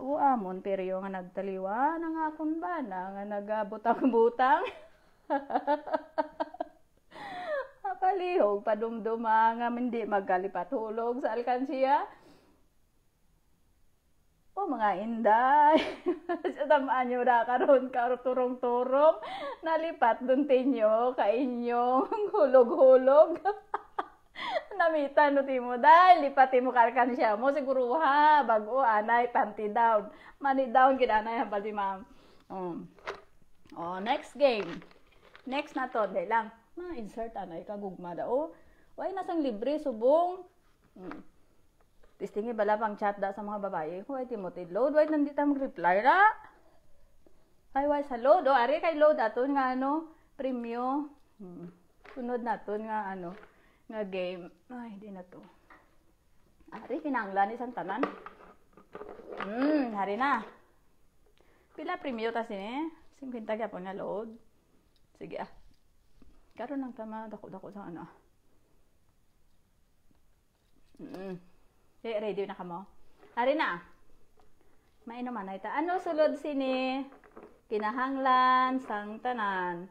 O amon peryo nga nagtaliwa na nga kun ba na nga nagabutang-butang. kalihog, padumduma nga hindi magalipatulog sa alkansiya. O mga inday, sa tamaan nyo na karon turong-turong, nalipat dun tinyo, ka kainyong hulog-hulog. Namitan no timo dahil lipat timo ka siya mo siguro ha bago anay panty down money down gid habal di ma'am um. oh next game next na to de lang na insert ana ka gugma dao. Oh, way nasang libre subong. Hmm. Tistingi bala pang chat da sa mga babae. Way timotid load, way nandita mag-reply ra. Ay way sa load, o oh, ari kay load aton nga ano, premyo. Hmm. Sunod naton nga ano, nga game. Ay, di na to. Ari, kinanglan ni Santanan. Hmm, hari na. Pila premyo ta sin sini? 50 gyapon nga load. Sige ah. Karon lang tama dako-dako sa ano. Mm. Hey, eh, ready na kamo. Ari na. Mainom man ta. Ano sulod sini? Kinahanglan sang tanan.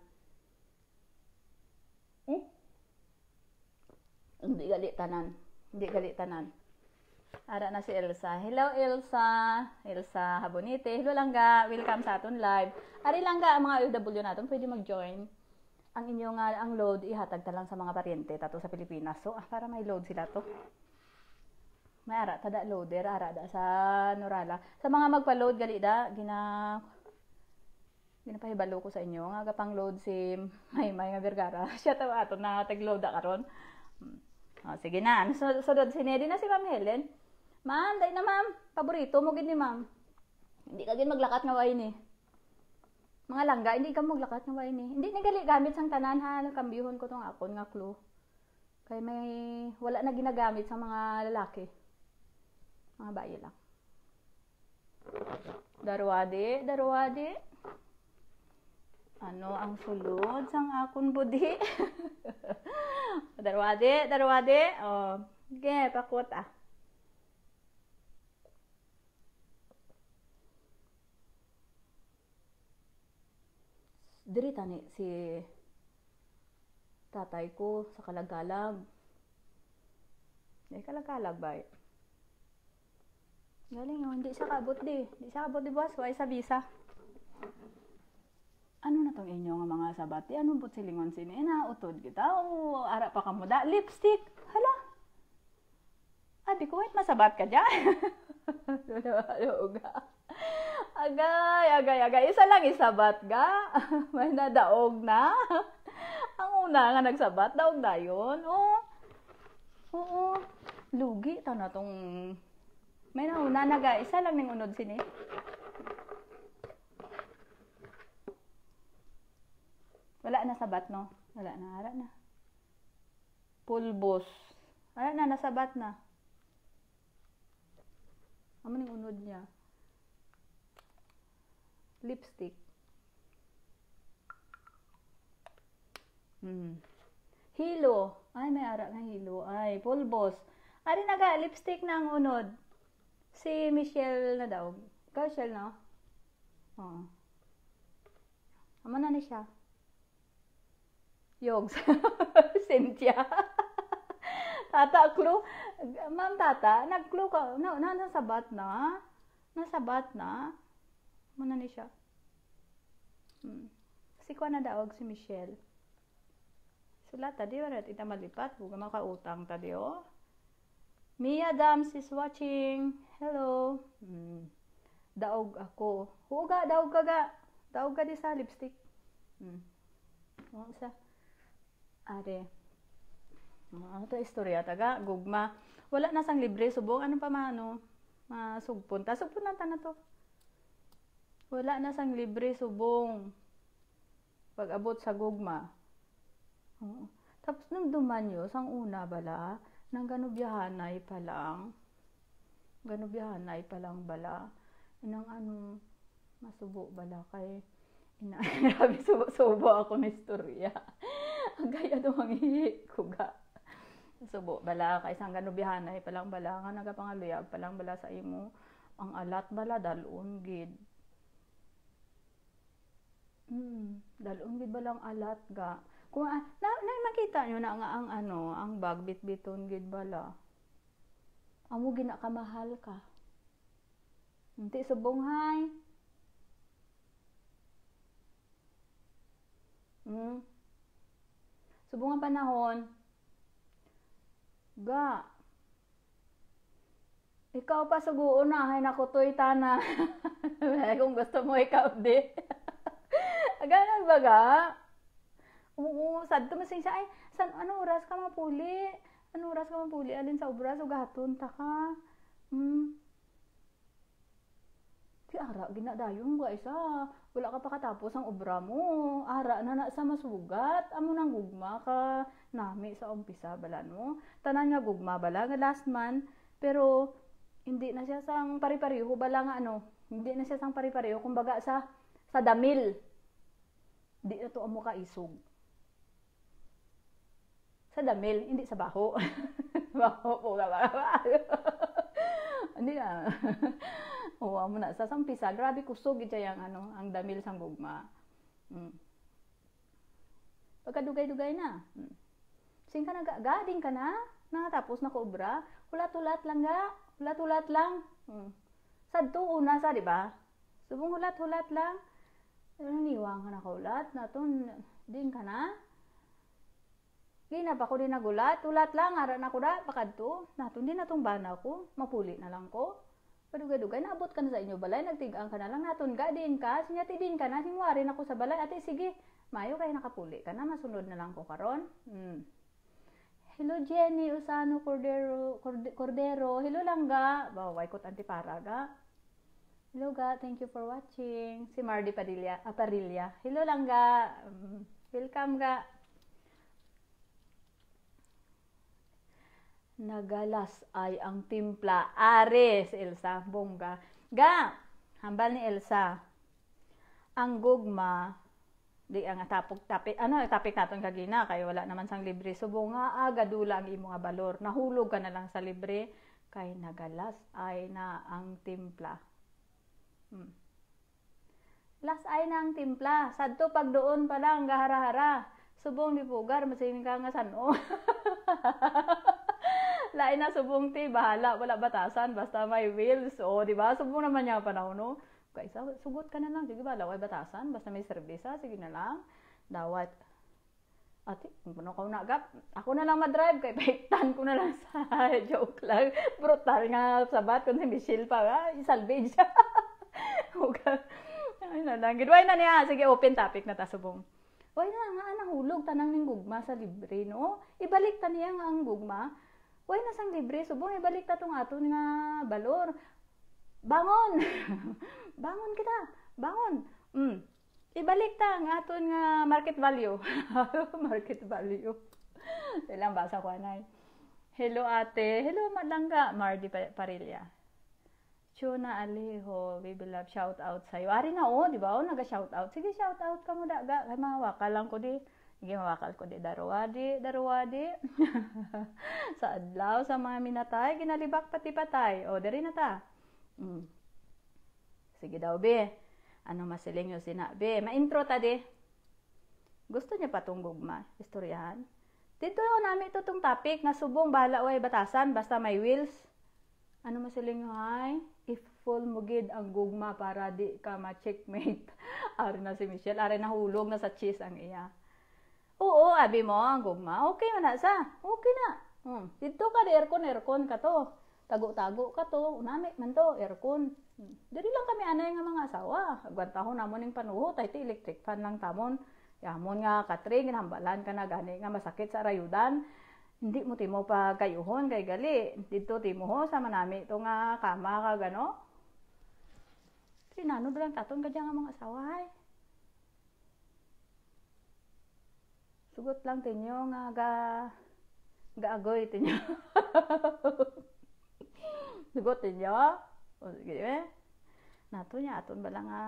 Eh? Hmm? Hindi gali tanan. Hindi gali tanan. Ara na si Elsa. Hello Elsa. Elsa Habonite. Hello Langga. Welcome sa aton live. Ari Langga ang mga OW naton pwede mag-join ang inyo nga ang load ihatag ta lang sa mga paryente tato sa Pilipinas. So ah, para may load sila to. May ara ta da loader ara da sa Norala. Sa mga magpa-load gali da gina ginapahibalo ko sa inyo nga gapang load si May May nga Vergara. Siya ta ato na tag-load da karon. Oh, sige na. Ano so, sunod si Nedi na si Ma'am Helen? Ma'am, dai na ma'am. Paborito mo gid ni ma'am. Hindi ka gid maglakat nga way ni. Eh mga langga, hindi ka maglakat ng wain eh. Hindi nagali gamit sang tanan ha, nakambihon ko tong akon nga clue. Kay may wala na ginagamit sa mga lalaki. Mga bayi lang. Darwade, darwade. Ano ang sulod sang akon budi? darwade, darwade. Oh, ge, okay, ah. diri tani si tatay ko sa kalagalag. Ay, kalagalag ba? Galing oh, hindi siya kabot di. Hindi siya kabot di boss, why sa visa? Ano na tong inyo nga mga sabati? Ano po silingon sini? Ina, utod kita o ara pa ka mo da? Lipstick? Hala? Abi ko, wait, masabat ka dyan? Ano, ano, Agay, agay, agay. Isa lang isabat ga. May nadaog na. Ang una nga nagsabat, daog na yun. Oo. Oh. Oo. Lugi ta na tong... May nauna na ga. Isa lang ning unod sini. Wala na sabat, no? Wala na. Ara na. Pulbos. Ara na, nasabat na. Amo ning unod niya lipstick. Hmm. Hilo. Ay, may ara nga hilo. Ay, pulbos. Ari naga, lipstick na ang unod. Si Michelle na daw. Ikaw, Michelle, no? Oo. Amo na ni siya. Yogs. Cynthia. tata, clue. Ma'am, tata, nag-clue ka. No, na, nasabat na. bat na. Amo na ni siya. Mm. Kasi ko na daog si Michelle. Sula tadi di warat ita malipat buga makautang tadi o. Oh. Mia Dams is watching. Hello. Mm. Daog ako. Huga daog kaga. Daog ka di sa lipstick. Mm. Ano sa? Are. Ano to istorya taga gugma. Wala na sang libre subong ano pa maano? Masugpun. Masugpon. Ta sugpon na ta na to. Wala na sang libre subong. Pag-abot sa gugma. Tapos nung dumanyo, sang una bala, nang ganubihanay pa lang, ganubihanay pa lang bala, inang anong masubo bala kay, ina, grabe subo-subo ako ni istorya. Ang gaya do mangihi ko Subo bala kay sang ganubihanay pa lang bala, nga nagapangaloyab pa lang bala sa imo, ang alat bala dalun gid Mm, dahil ungid ba lang alat ga. Kung ah, na, na makita nyo na nga ang ano, ang bag bitbiton gid bala. Amo kamahal ka. Hindi subong hay. Mm. Subong ang panahon. Ga. Ikaw pa suguon na, hay nakutoy tanan. Kung gusto mo ikaw di. Ganun ba ga? Oo, sad to masing siya, ay, san, ano oras ka mapuli? Ano oras ka mapuli? Alin sa obras o gahaton ta ka? Hmm. Ti ara, ginadayon ba isa? Wala ka pa katapos ang obra mo. Ara na na sa masugat. Amo nang gugma ka nami sa umpisa bala no. Tanan nga gugma bala nga last man. Pero hindi na siya sang pari-pareho bala nga ano. Hindi na siya sang pari-pareho. Kumbaga sa sa damil di na to amo ka isog. Sa damel, hindi sa baho. baho po ka ba? hindi na. Oo, amo na. Sa sampisa, grabe kusog ito yung ano, ang damil sang gugma. Mm. Pagkadugay-dugay na. Mm. Sing ka na, gading ka na, natapos na kobra, hulat-hulat lang ga, hulat-hulat lang. Mm. Sa tuon na sa, di ba? Subong hulat-hulat lang. Naniwang ka na kaulat na ton din ka na. Ginap ako din nagulat. Ulat lang, ara na ko da, pakadto. Naton din natong bana ko. Mapuli na lang ko. Paduga-duga, naabot ka na sa inyo balay. Nagtigaan ka na lang. Naton ga din ka. Sinyati din ka na. Sinuwari na ko sa balay. Ate, sige. Mayo kayo nakapuli ka na. Masunod na lang ko karon. Hmm. Hello Jenny, Usano Cordero, Cordero, hello lang ga. Baway ko antipara ga. Hello ga, thank you for watching. Si Mardi Padilla, Aparilla. Ah, Hello lang ga. Mm, welcome ga. Nagalas ay ang timpla. Ares, Elsa. Bongga. Ga, hambal ni Elsa. Ang gugma, di ang tapok tapik, ano, tapik naton kagina, kay wala naman sang libre. So, nga aga dula ang imo nga balor. Nahulog ka na lang sa libre, kay nagalas ay na ang timpla. Hmm. Last ay na timpla. Sadto pag doon pa lang, gahara-hara. Subong di pugar, masing ka nga sano. Lain na subong ti, bahala, wala batasan, basta may wheels. O, di ba? Subong naman niya panahon, no? Kaisa, sugot ka na lang. Sige ba, laway batasan, basta may serbisa, sige na lang. Dawat. Ate, ano ka na gap? Ako na lang madrive, kay paiktan ko na lang sa joke lang. Brutal nga sabat, kung si Michelle pa, ha? Salvage. Huga. Ay na lang. Why na niya? Sige, open topic na tasubong. subong. Why na nga nahulog tanang ning gugma sa libre no? Ibalik ta niya nga ang gugma. Why na sang libre subong ibalik ta tong ato nga balor. Bangon. Bangon kita. Bangon. Mm. Ibalik ta ang ato nga market value. market value. Ilang basa ko anay. Hello ate. Hello madangga. Mardi Parilla. Chuna Alejo, baby love, shout out sa iyo. Ari na o, oh, di ba? O, oh, naga-shout out. Sige, shout out ka mo da. Ga, kay mawakal lang ko di. Sige, mawakal ko di. Darwadi, darwadi. sa adlaw, sa mga minatay, ginalibak pati patay. O, oh, dari na ta. Mm. Sige daw, be. Ano masiling yung sina? Be, ma-intro ta di. Gusto niya patong ma, istoryahan. Dito namin ito tong topic nga subong bahala ay batasan basta may wills. Ano masiling yung hay? full mugid ang gugma para di ka ma-checkmate. Ari na si Michelle. Ari hulog na sa cheese ang iya. Oo, abi mo ang gugma. Okay man na sa. Okay na. Hmm. Dito ka di aircon, aircon ka to. Tago-tago ka to. Unami man to, aircon. Hmm. Diri lang kami anay nga mga asawa. Agwantahon namon ning panuho. Tayo electric fan lang tamon. Yamon nga katring, ginhambalan ka na gani nga masakit sa rayudan. Hindi mo timo pa kayuhon kay gali. Dito timo ho sa manami ito nga kama ka gano. Sinano dalang katon kadya nga mga asawa ay. Sugot lang tinyo nga ga gaagoy tinyo. Sugot tinyo. O sige eh. Nato niya aton bala nga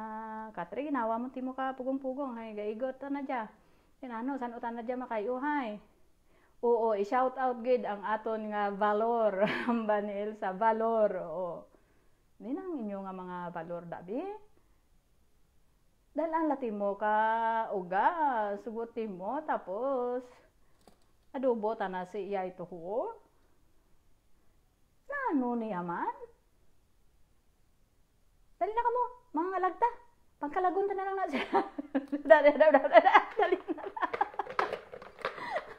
katre ginawa mo timo ka pugong-pugong hay gaigot na dya. Sinano sano utan na dya makayo hay. Oo, i-shout out gid ang aton nga valor, ang ni Elsa, valor. Oo. Ni nang inyo nga mga valor dabi. Dahil ang lati mo ka uga, sugutin mo, tapos adobo na si iya ito ko Na ano ni aman? Dali na ka mo, mga ngalagta. Pangkalagunta na lang na siya. dali, dali, dali, dali, dali na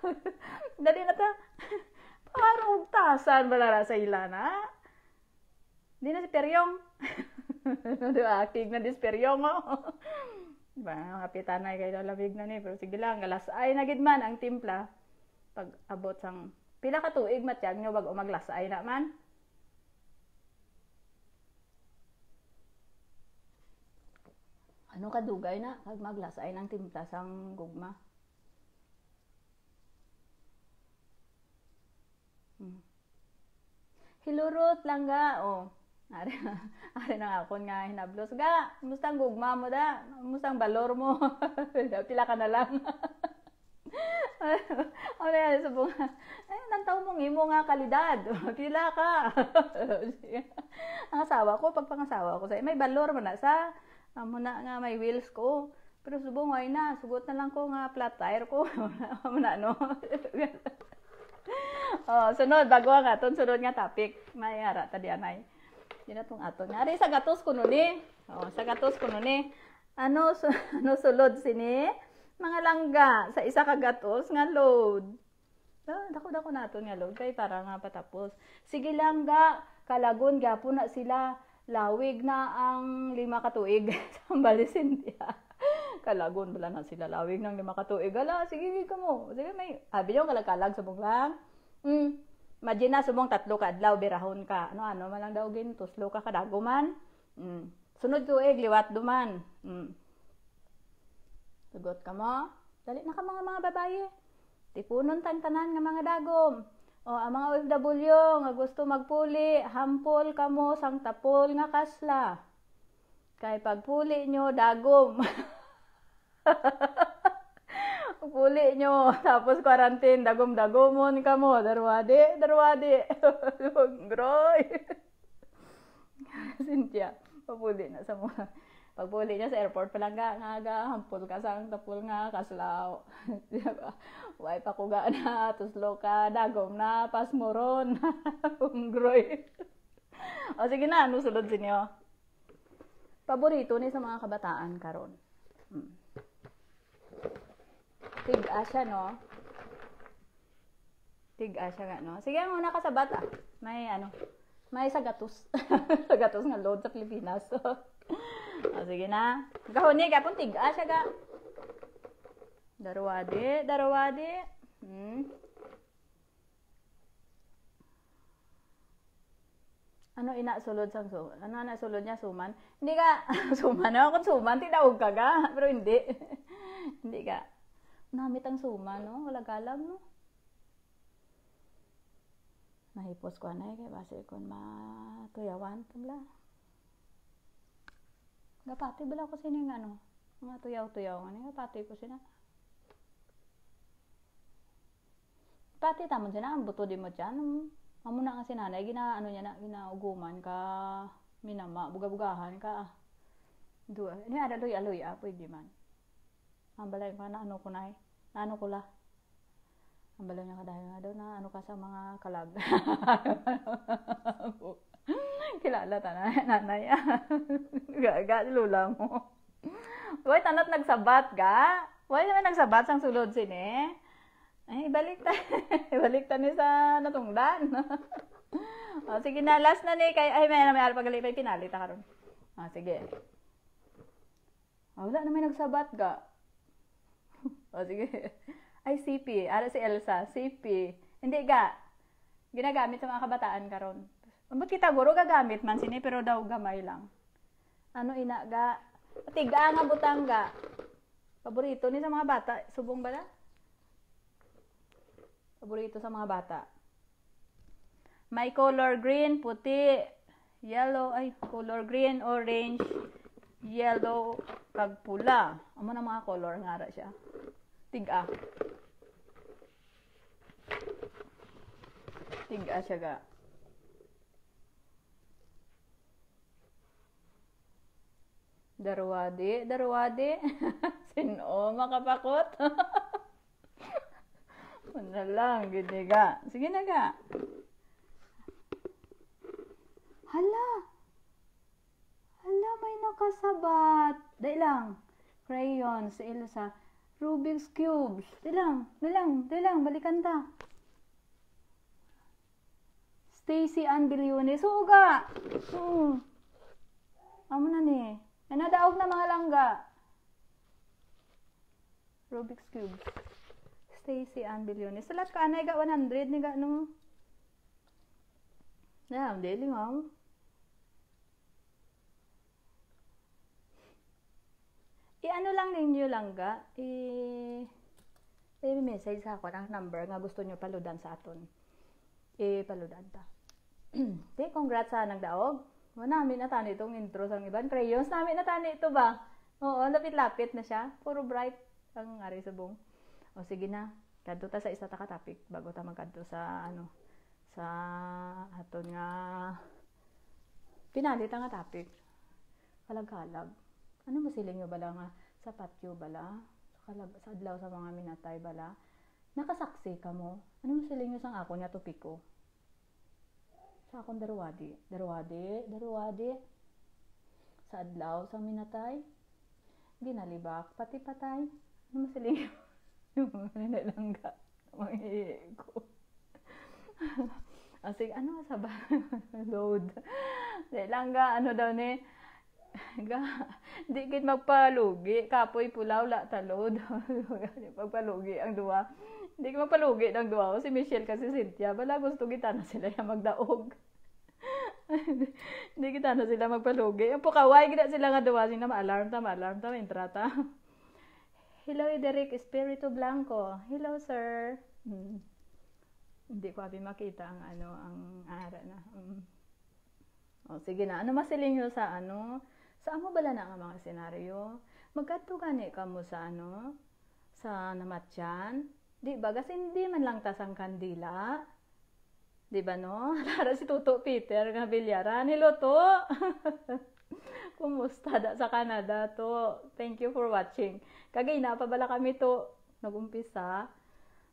Dali na ta. Parang tasan ba na sa ilana? Hindi na si Peryong. diba? Aktig na di si Peryong, oh. diba? Kapitan na kayo labig na ni. Pero sige lang, galasay na gid man ang timpla. Pag abot sang pila ka tuig matyag nyo bag ay na man. Ano kadugay na pag ay ng timpla sang gugma? Hmm. Hilurot lang ga, oh. Are, are na ako nga hinablos. Ga, mustang gugma mo da? Mustang balor mo? Pila ka na lang. Ano yan, sabi nga, eh, nantaw mong imo nga kalidad. Pila ka. ang asawa ko, pag pangasawa ko, say, may balor mo na sa, amo ah, na nga may wheels ko. Pero subong ay na, sugot na lang ko nga flat tire ko. Amo na, no? oh, sunod, bago nga, tun, sunod nga topic. May ara, tadi anay. Yun na tong ato. Nga sa gatos ko ni. Oh, sa gatos ko ni. Ano, su ano sulod sini? Mga langga. Sa isa ka gatos nga load. Ah, dako dako na nga load kay para nga patapos. Sige langga, kalagun, gapon na sila. Lawig na ang lima katuig. Sambalisin diya. kalagun bala na sila lawig ng lima katuig. Ala, sige ka mo. Sige may abi ah, yung kalakalag sa buglang. Mm. Imagine na subong tatlo ka adlaw birahon ka. Ano ano malang daw ginto, slow ka kadaguman. Mm. Sunod tuig eh, liwat duman. Mm. Tugot ka mo. Dali na ka mga mga babaye. Tipunon tan tanan nga mga dagom. O ang mga OFW nga gusto magpuli, hampol kamo sang tapol nga kasla. Kay pagpuli nyo dagom. puli nyo. Tapos quarantine, dagom-dagomon ka mo. Darwadi, darwadi. Groy. Cynthia, papuli na sa mga. Pagpuli niya sa airport pa lang ka, nga ga, hampol ka sang tapol nga, kaslaw. Wai pa ko ga na, tuslo ka, dagom na, pasmoron, hungroy. o sige na, ano sunod sa Paborito ni sa mga kabataan karon. Hmm. Tig-a no? Tig-a nga, no? Sige, muna ka sa bata. May, ano, may sagatos. sagatos nga load sa Pilipinas. So, oh, ah, sige na. Kahuni, kapon tig-a ka ga. Darwade, darwade. Hmm. ano ina sulod sang so ano na sulod niya suman hindi ka suman ako no? kung suman tinawag ka ga pero hindi hindi ka Namit ang suma, no? Wala galang, no? Nahipos ko na kay base ko matuyawan tumla. Gapati bala ko sini nga no. Mga tuyaw-tuyaw nga ni gapati ko sina. Pati tamon sina ang buto di mo diyan. Amo na nga sinanay gina ano niya na ginauguman ka minama bugabugahan ka. Ah. Duwa. ini ada loy-loy apoy ah, man. Ambalay ko na ano, ano ko na eh. ano ko la. Ambalay niya kadayo nga na ano ka sa mga kalag. Kilala ta na nanay. Gaga lula mo. Wait, tanat nagsabat ga? Why naman nagsabat sang sulod sini? Ay, balik ta. balik ta ni sa natungdan. o, oh, sige na, last na ni kay ay may na may alpagalipay pinali pinalita karon. O, ah, sige. O, ah, wala na may nagsabat ga. o sige. Ay, CP. Ara si Elsa. CP. Hindi ga. Ginagamit sa mga kabataan karon. Ba't kita guro gagamit man sini pero daw gamay lang. Ano ina ga? Tiga nga butang ga. Paborito ni sa mga bata. Subong ba na? Paborito sa mga bata. May color green, puti, yellow, ay, color green, orange, yellow, kag pula. Amo na mga color nga ra siya. Tiga. Tiga siya ga. Darwade, darwade. Sino makapakot? Una lang, giniga. Sige na ga. Hala, Hala, may nakasabat. Dahil lang. Crayons, si Elsa. Rubik's Cubes. Dahil lang, dahil lang, dahil lang, balikan ta. Stacy Ann Bilyones. Oo ga. Oo. Amo na ni. Nanadaog na mga langga. Rubik's Cubes. Stacy Ann Bilyones. Salat ka anay ga 100 ni ga no. Damn, daily mom. i-ano lang ninyo lang ga, i- i-message sa ako ng number nga gusto nyo paludan sa aton. Eh, paludan ta. Di, congrats sa nagdaog. Mo namin na tani itong intro sa ibang crayons. Namin na tani ito ba? Oo, lapit-lapit na siya. Puro bright ang ari sa bong. O, sige na. Kadto ta sa isa ta topic bago ta magkadto sa ano sa aton nga pinalit nga topic. Kalag-kalag ano masiling yo bala nga sa patio bala sa, kalab, sa adlaw sa mga minatay bala nakasaksi ka mo ano masiling yo sang ako niya topiko sa akong darwadi darwadi darwadi sa adlaw sa minatay ginalibak pati patay ano masiling yo yung mga nanalangga mga ko Asik, ah, ano sa ba? Load. Langga, ano daw ni, di gid magpalugi kapoy pulaw la talod pagpalugi ang duwa di ko mapalugi ng duwa si Michelle kasi Cynthia bala gusto kita na sila yung magdaog di kita na sila magpalugi ang pukaway gina sila nga duwa sina ma-alarm ta ma-alarm ta entrata hello Derek Espiritu Blanco hello sir hmm. hindi ko abi makita ang ano ang ara na um. oh, sige na ano masiling nyo sa ano sa amo bala na ang mga senaryo? Magkadto gani ka mo sa ano? Sa namatyan? Di ba? Kasi hindi man lang tasang kandila. Di ba no? lara si Tuto Peter nga bilyara. Hello to! Kumusta da sa Canada to? Thank you for watching. Kagay na, pabala kami to. Nagumpisa.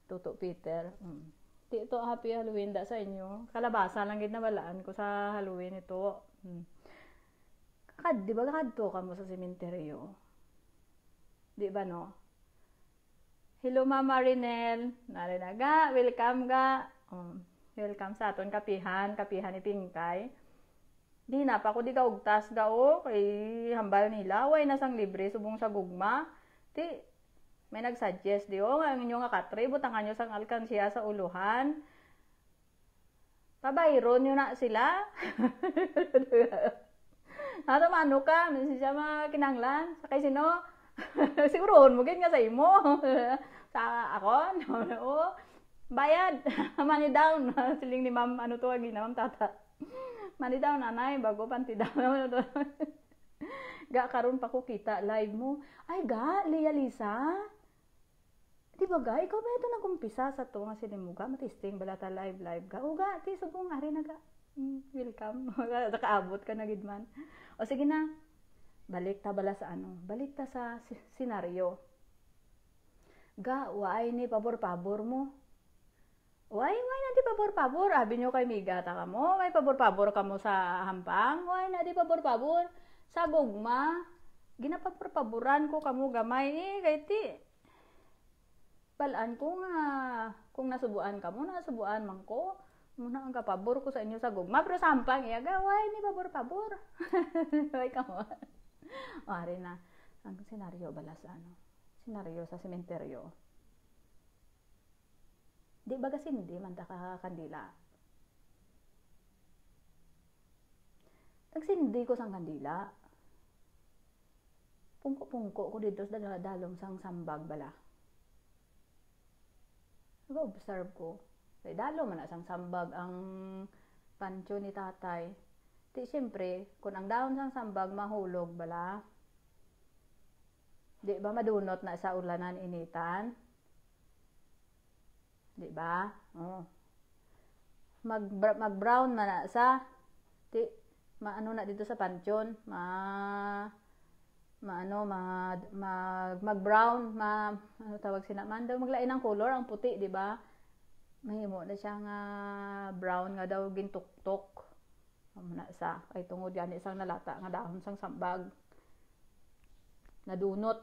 Tuto Peter. Mm. Di happy Halloween da sa inyo. Kalabasa lang gid na balaan ko sa Halloween ito. Mm kad, di ba kadto ka mo sa sementeryo? Di ba no? Hello Mama Rinel, ga. welcome ga. Um, welcome sa aton kapihan, kapihan ni Pingkay. Di na pa ko di ka ugtas ga o, oh. kay hambal nila, way nasang libre subong sa gugma. Ti may nagsuggest di o, oh, nga inyong nga katre, butangan nyo sang alkansiya sa uluhan pabayron nyo na sila. Ato mano ka, siya mga kinanglan, sakay sino? Siguroon mo, nga sa imo. sa ako, no, no. Bayad, money down. Siling ni ma'am, ano to, agi na ma'am tata. Money down, nanay, bago panti down. ga, karon pa ko kita, live mo. Ay ga, Lea Lisa? Di ba ga, ikaw ba ito nagkumpisa sa to nga sinimuga? Matisting, balata live, live ga. O ga, tisog ko nga rin na ga welcome. Nakaabot ka na gid man. O sige na. Balik ta bala sa ano? Balik ta sa senaryo. Ga, waay ni pabor-pabor mo. Why, why na di pabor-pabor? Abi nyo kay migata ka mo. May pabor-pabor ka mo sa hampang. Why na di pabor-pabor? Sa gugma. Ginapabor-paboran ko kamo gamay ni eh, kay ti. Balaan ko nga. Kung nasubuan ka mo, nasubuan man ko muna ang kapabor ko sa inyo sa gugma pero sampang ya gaway ni pabor pabor ay kamo mari na ang senaryo bala sa ano senaryo sa sementeryo di ba kasi hindi man ta kandila nagsindi ko sang kandila pungko-pungko ko dito sa dalom sang sambag bala. Nag-observe ko. Kay dalo man na sang sambag ang pancho ni tatay. Ti siyempre, kung ang daon sang sambag mahulog bala. Di ba madunot na sa ulanan initan? Di ba? Oh. Mag mag brown man sa ti maano na dito sa pansyon, ma maano ma, mag mag brown ma ano tawag sina man daw maglain ng color ang puti, di ba? mahimo na siya nga brown nga daw gintuktok amo na sa ay tungod yan isang nalata nga dahon sang sambag nadunot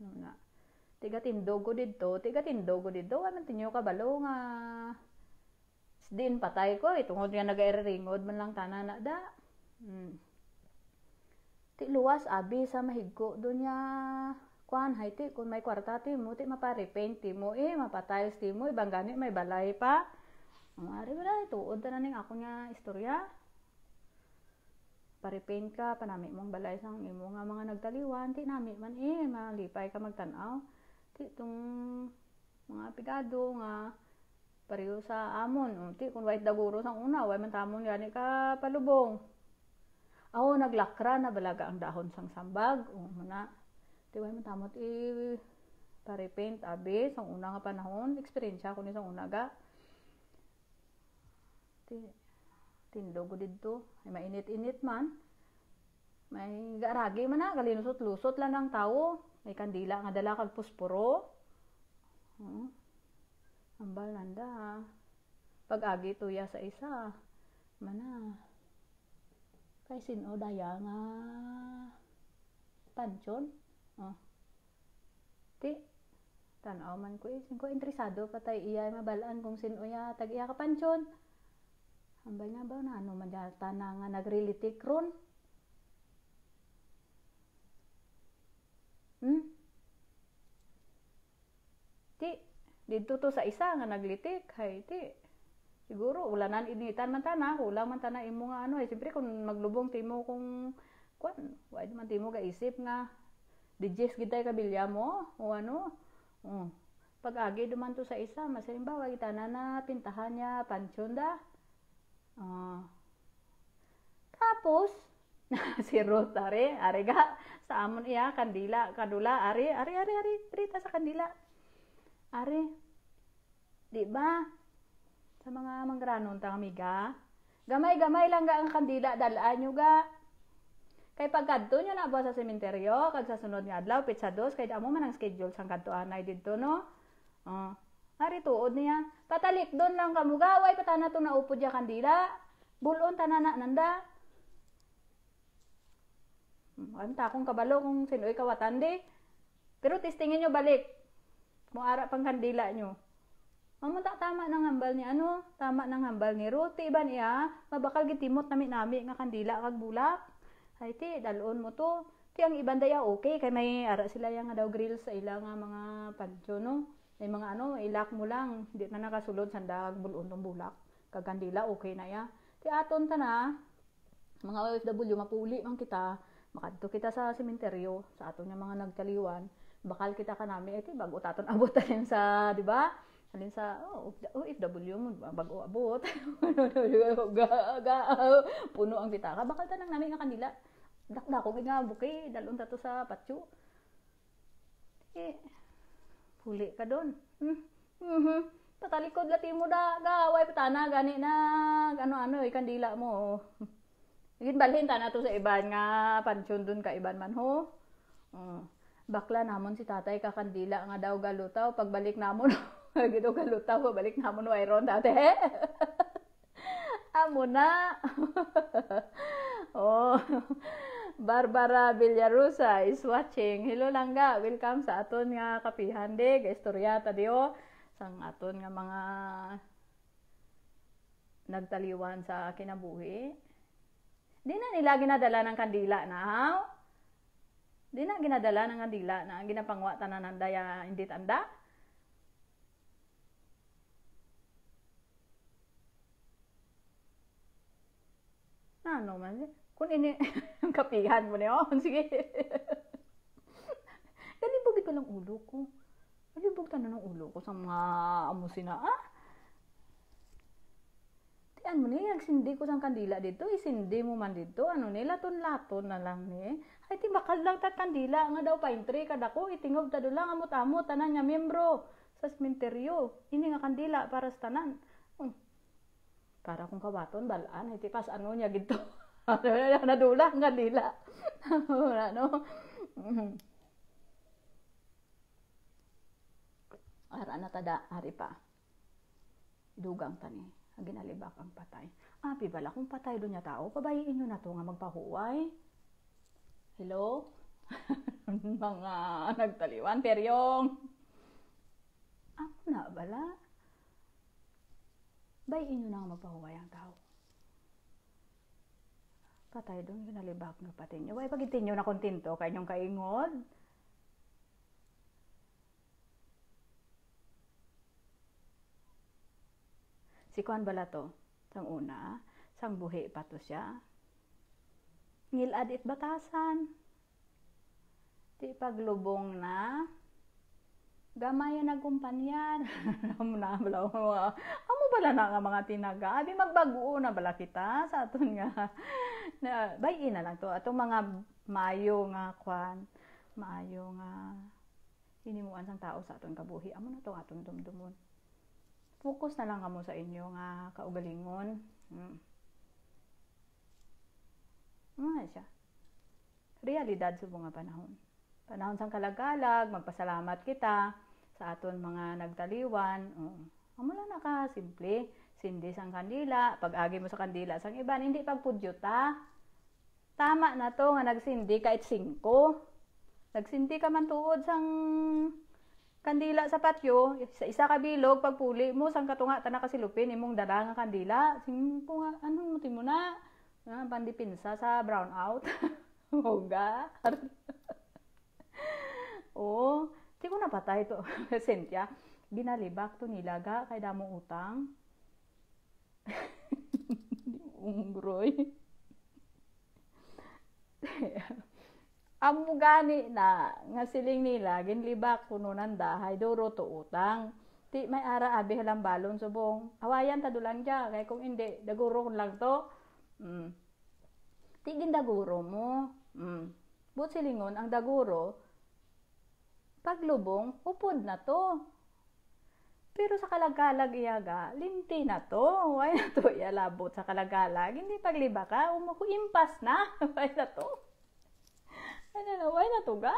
amo na tiga tindog ko didto tiga tindog ko didto aman ano tinyo kabalo nga din patay ko itungod nga nag-ringod man lang tanan na da hmm. ti luwas abi sa mahigko do niya kuan hay kun may kwarta ti mo ti maparepaint ti mo eh mapatiles ti mo ibang gani may balay pa mari ba dai tuod ta ning ako nga istorya parepaint ka panami mong balay sang imo nga mga nagtaliwan ti nami man eh malipay ka magtan-aw ti tong mga pigado nga pareho sa amon unti um, kun white daguro sang una way man tamon gani ka palubong Aw, naglakra na balaga ang dahon sang sambag. O, um, muna. Di ba, matamot i eh, parepaint abi ah, sa una nga panahon, eksperyensya ko ni sa una ga. Ti tindog didto, ay mainit-init man. May garagi man na, ah, galinusot-lusot lang ng tao. May kandila nga dala kag pusporo. Hmm. Ambal nanda. Ah. Pag-agi tuya sa isa. Mana. Kay sino daya nga pansyon. Oh. Ti, tanaw man ko eh. Sin ko interesado patay iya mabalaan kung sino ya tag iya kapanchon. Hambal nga ba na ano man yata na nga nagrelitik ron. Hmm? Ti, dito to sa isa nga naglitik. Hay, ti. Siguro, ulanan initan man tana, kulang man tana imo nga ano. Eh. Siyempre, kung maglubong timo kung kwan, wala man timo ga isip nga di Diyes gitay kabilya mo, o ano, um. Pag-agi dumanto sa isa, mas halimbawa kita na na, pintahan niya, pansyonda. Uh. Tapos, si Ruth, are, are ka, sa amon iya, kandila, kadula, are, are, are, are, prita sa kandila. Are, di ba? Sa mga manggranon tang gamay-gamay lang ga ang kandila, dalaan nyo ga. Kay pagkadto niya na sa sementeryo, kag sa sunod nga adlaw, pitsa dos, kay amo man ang schedule sang kadtoan anay dito, no? Oh. Ari tuod niya, patalik doon lang kamugaway, patana to upod ya kandila, bulon tanana nanda. Hmm, anta kung kabalo kung sinoy kawatan di. Pero testingin nyo balik. Muara pang kandila nyo. Mamunta tama ng hambal ni ano, tama ng hambal ni Ruti, iban iya, mabakal gitimot nami nami nga kandila kag bulak. Hay ti dalon mo to. Ti ang ibang daya okay kay may ara sila yang daw grill sa ila nga mga padyo no. May mga ano ilak mo lang di na nakasulod sandag bulon ng bulak. Kagandila okay na ya. Ti aton ta na mga OFW mapuli man kita makadto kita sa sementeryo sa aton nga mga nagkaliwan bakal kita kanami eh ti bago taton abot tayo sa di ba alin sa oh, OFW mo bago abot puno ang pitaka bakal ta nang namin nga kanila dakda ko nga buki dalon ta to sa patyo eh huli ka don hmm mhm patalikod lati mo da gaway patana gani na ano ano eh, ikan dila mo oh. Igin balhin ta na to sa iban nga pansyon dun ka iban man ho. Uh, bakla namon si tatay kandila nga daw galutaw pagbalik namon. Gito galutaw balik namon wairon tatay. Amo na. oh. Barbara Villarosa is watching. Hello langga, welcome sa aton nga kapihan de, ga istorya ta dio oh. sang aton nga mga nagtaliwan sa kinabuhi. Di na nila ginadala ng kandila na, ha? Di na ginadala ng kandila na ginapangwa tanan ng daya hindi tanda. Ano man siya? Kung ini, kapihan mo niyo, sige. Nalibog ito lang ulo ko. Nalibog tanan ng ulo ko sa mga amusin na, ah. Tiyan mo niya, sindi ko sang kandila dito, isindi mo man dito, ano ni, laton-laton na lang ni. Ay, ti bakal lang tat kandila, nga daw pa intri, kadako, itingog ta lang, amot-amot, tanan niya miyembro sa sementeryo. Ini nga kandila para sa tanan. Hmm. Para kung kawaton, balaan, iti pas ano niya gito. Nadula ang kanila. ano? ano, ano Ara na tada, ari pa. Dugang tani, ginalibak ang patay. Api ah, bala, kung patay do niya tao, kabayiin nyo na to nga magpahuway. Hello? Mga nagtaliwan, peryong. Ako na bala. Bayiin nyo na nga magpahuway ang tao katay dong yung nalibak nga pati niyo. Way pagitin niyo na kontento kanyong kaingod. Si Kuan bala to, sang una, sang buhi pa to siya. Ngilad it batasan. Di paglubong na, gamay na kumpanyar. Amo na bala amo bala na nga mga tinaga. Abi magbaguo na bala kita sa aton nga na buy-in na lang to. Atong mga maayo nga kwan, maayo nga hinimuan sang tao sa aton kabuhi. Amo na to aton dumdumon. Focus na lang kamo sa inyo nga kaugalingon. Mm. Ano siya? Realidad sa mga panahon. Panahon sang kalagalag, magpasalamat kita sa aton mga nagtaliwan. Oh. Amo lang na ka, simple sindi sang kandila, pag-agi mo sa kandila sang iban, hindi pagpudyo ta. Tama na to nga nagsindi kahit singko. Nagsindi ka man tuod sang kandila sa patyo, sa isa ka bilog, pagpuli mo, sang katunga, tana kasilupin, imong dala nga kandila, singko nga, ano mo timo na? Ah, pandipinsa sa brown out. Hoga. Oo. Oh, di ko napatay to, Cynthia. Ginalibak to nilaga kay damo utang umgroy. Ang mugani na nga siling nila ginlibak kuno nan dahay duro to utang. Ti may ara abi halang balon subong. Awayan ta dulang ja kay kung indi daguro kun lang to. Mm. Ti gindaguro mo. Mm. But silingon ang daguro paglubong upod na to. Pero sa kalagalag iyaga, linti na to. Why na to ialabot sa kalagalag? Hindi pagliba ka, umukuimpas na. Why na to? Ay na, why na to ga?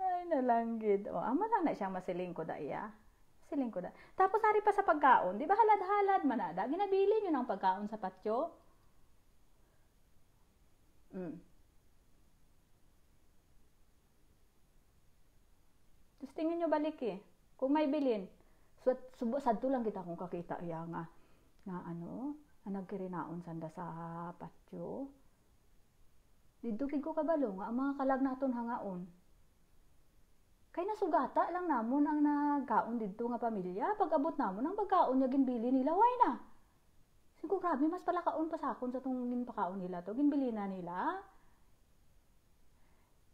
Ay nalanggid. O, ama lang na siyang masiling ko da iya. Siling ko da. Tapos ari pa sa pagkaon, di ba halad-halad manada? Ginabili nyo ng pagkaon sa patyo? Mm. Tapos tingin nyo balik eh. Kung may bilin, so, subo, sadto lang kita kung kakita iya nga, nga ano, nagkirinaon sanda sa patio. Dito ko kabalo nga ang mga kalag naton hangaon. Kay nasugata lang namon ang nagkaon dito nga pamilya. Pag abot namon ang pagkaon niya ginbili nila, why na? Siguro grabe, mas palakaon pa sa akon sa tong ginpakaon nila to. Ginbili na nila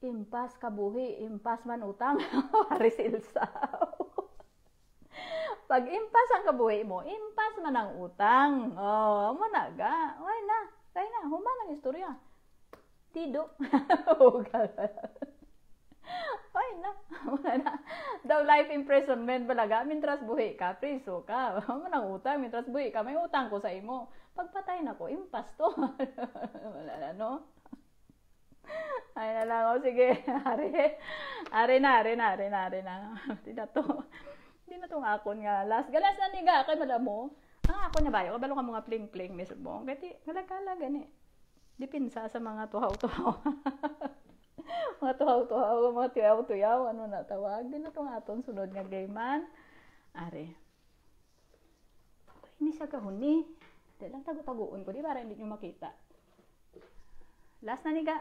impas kabuhi, impas man utang, paris ilsaw. Pag impas ang kabuhi mo, impas man ang utang. Oh, managa. Why na? Kaya na, human ang istorya. Tido. Why na? Wala na. The life imprisonment balaga, mintras buhi ka, priso ka. Manang utang, mintras buhi ka, may utang ko sa imo. Pagpatay na ko, impas to. Wala na, no? Ay na lang, oh, sige, are. Are na, are na, are na, are na. Di na to. Di na tong akon nga. Last, galas na ni ga, kay mo. Oh. Ang akon na bayo, oh, kabalo ka mga pling-pling, miss mo. Gati, kalagkala, gani. Dipinsa sa mga tuhaw-tuhaw. mga tuhaw-tuhaw, mga tuyaw-tuyaw, ano na tawag. Di na tong aton, sunod nga game man. Are. Ini sa kahuni. Di lang tago-tagoon ko, di para hindi nyo makita. Last na ni ga.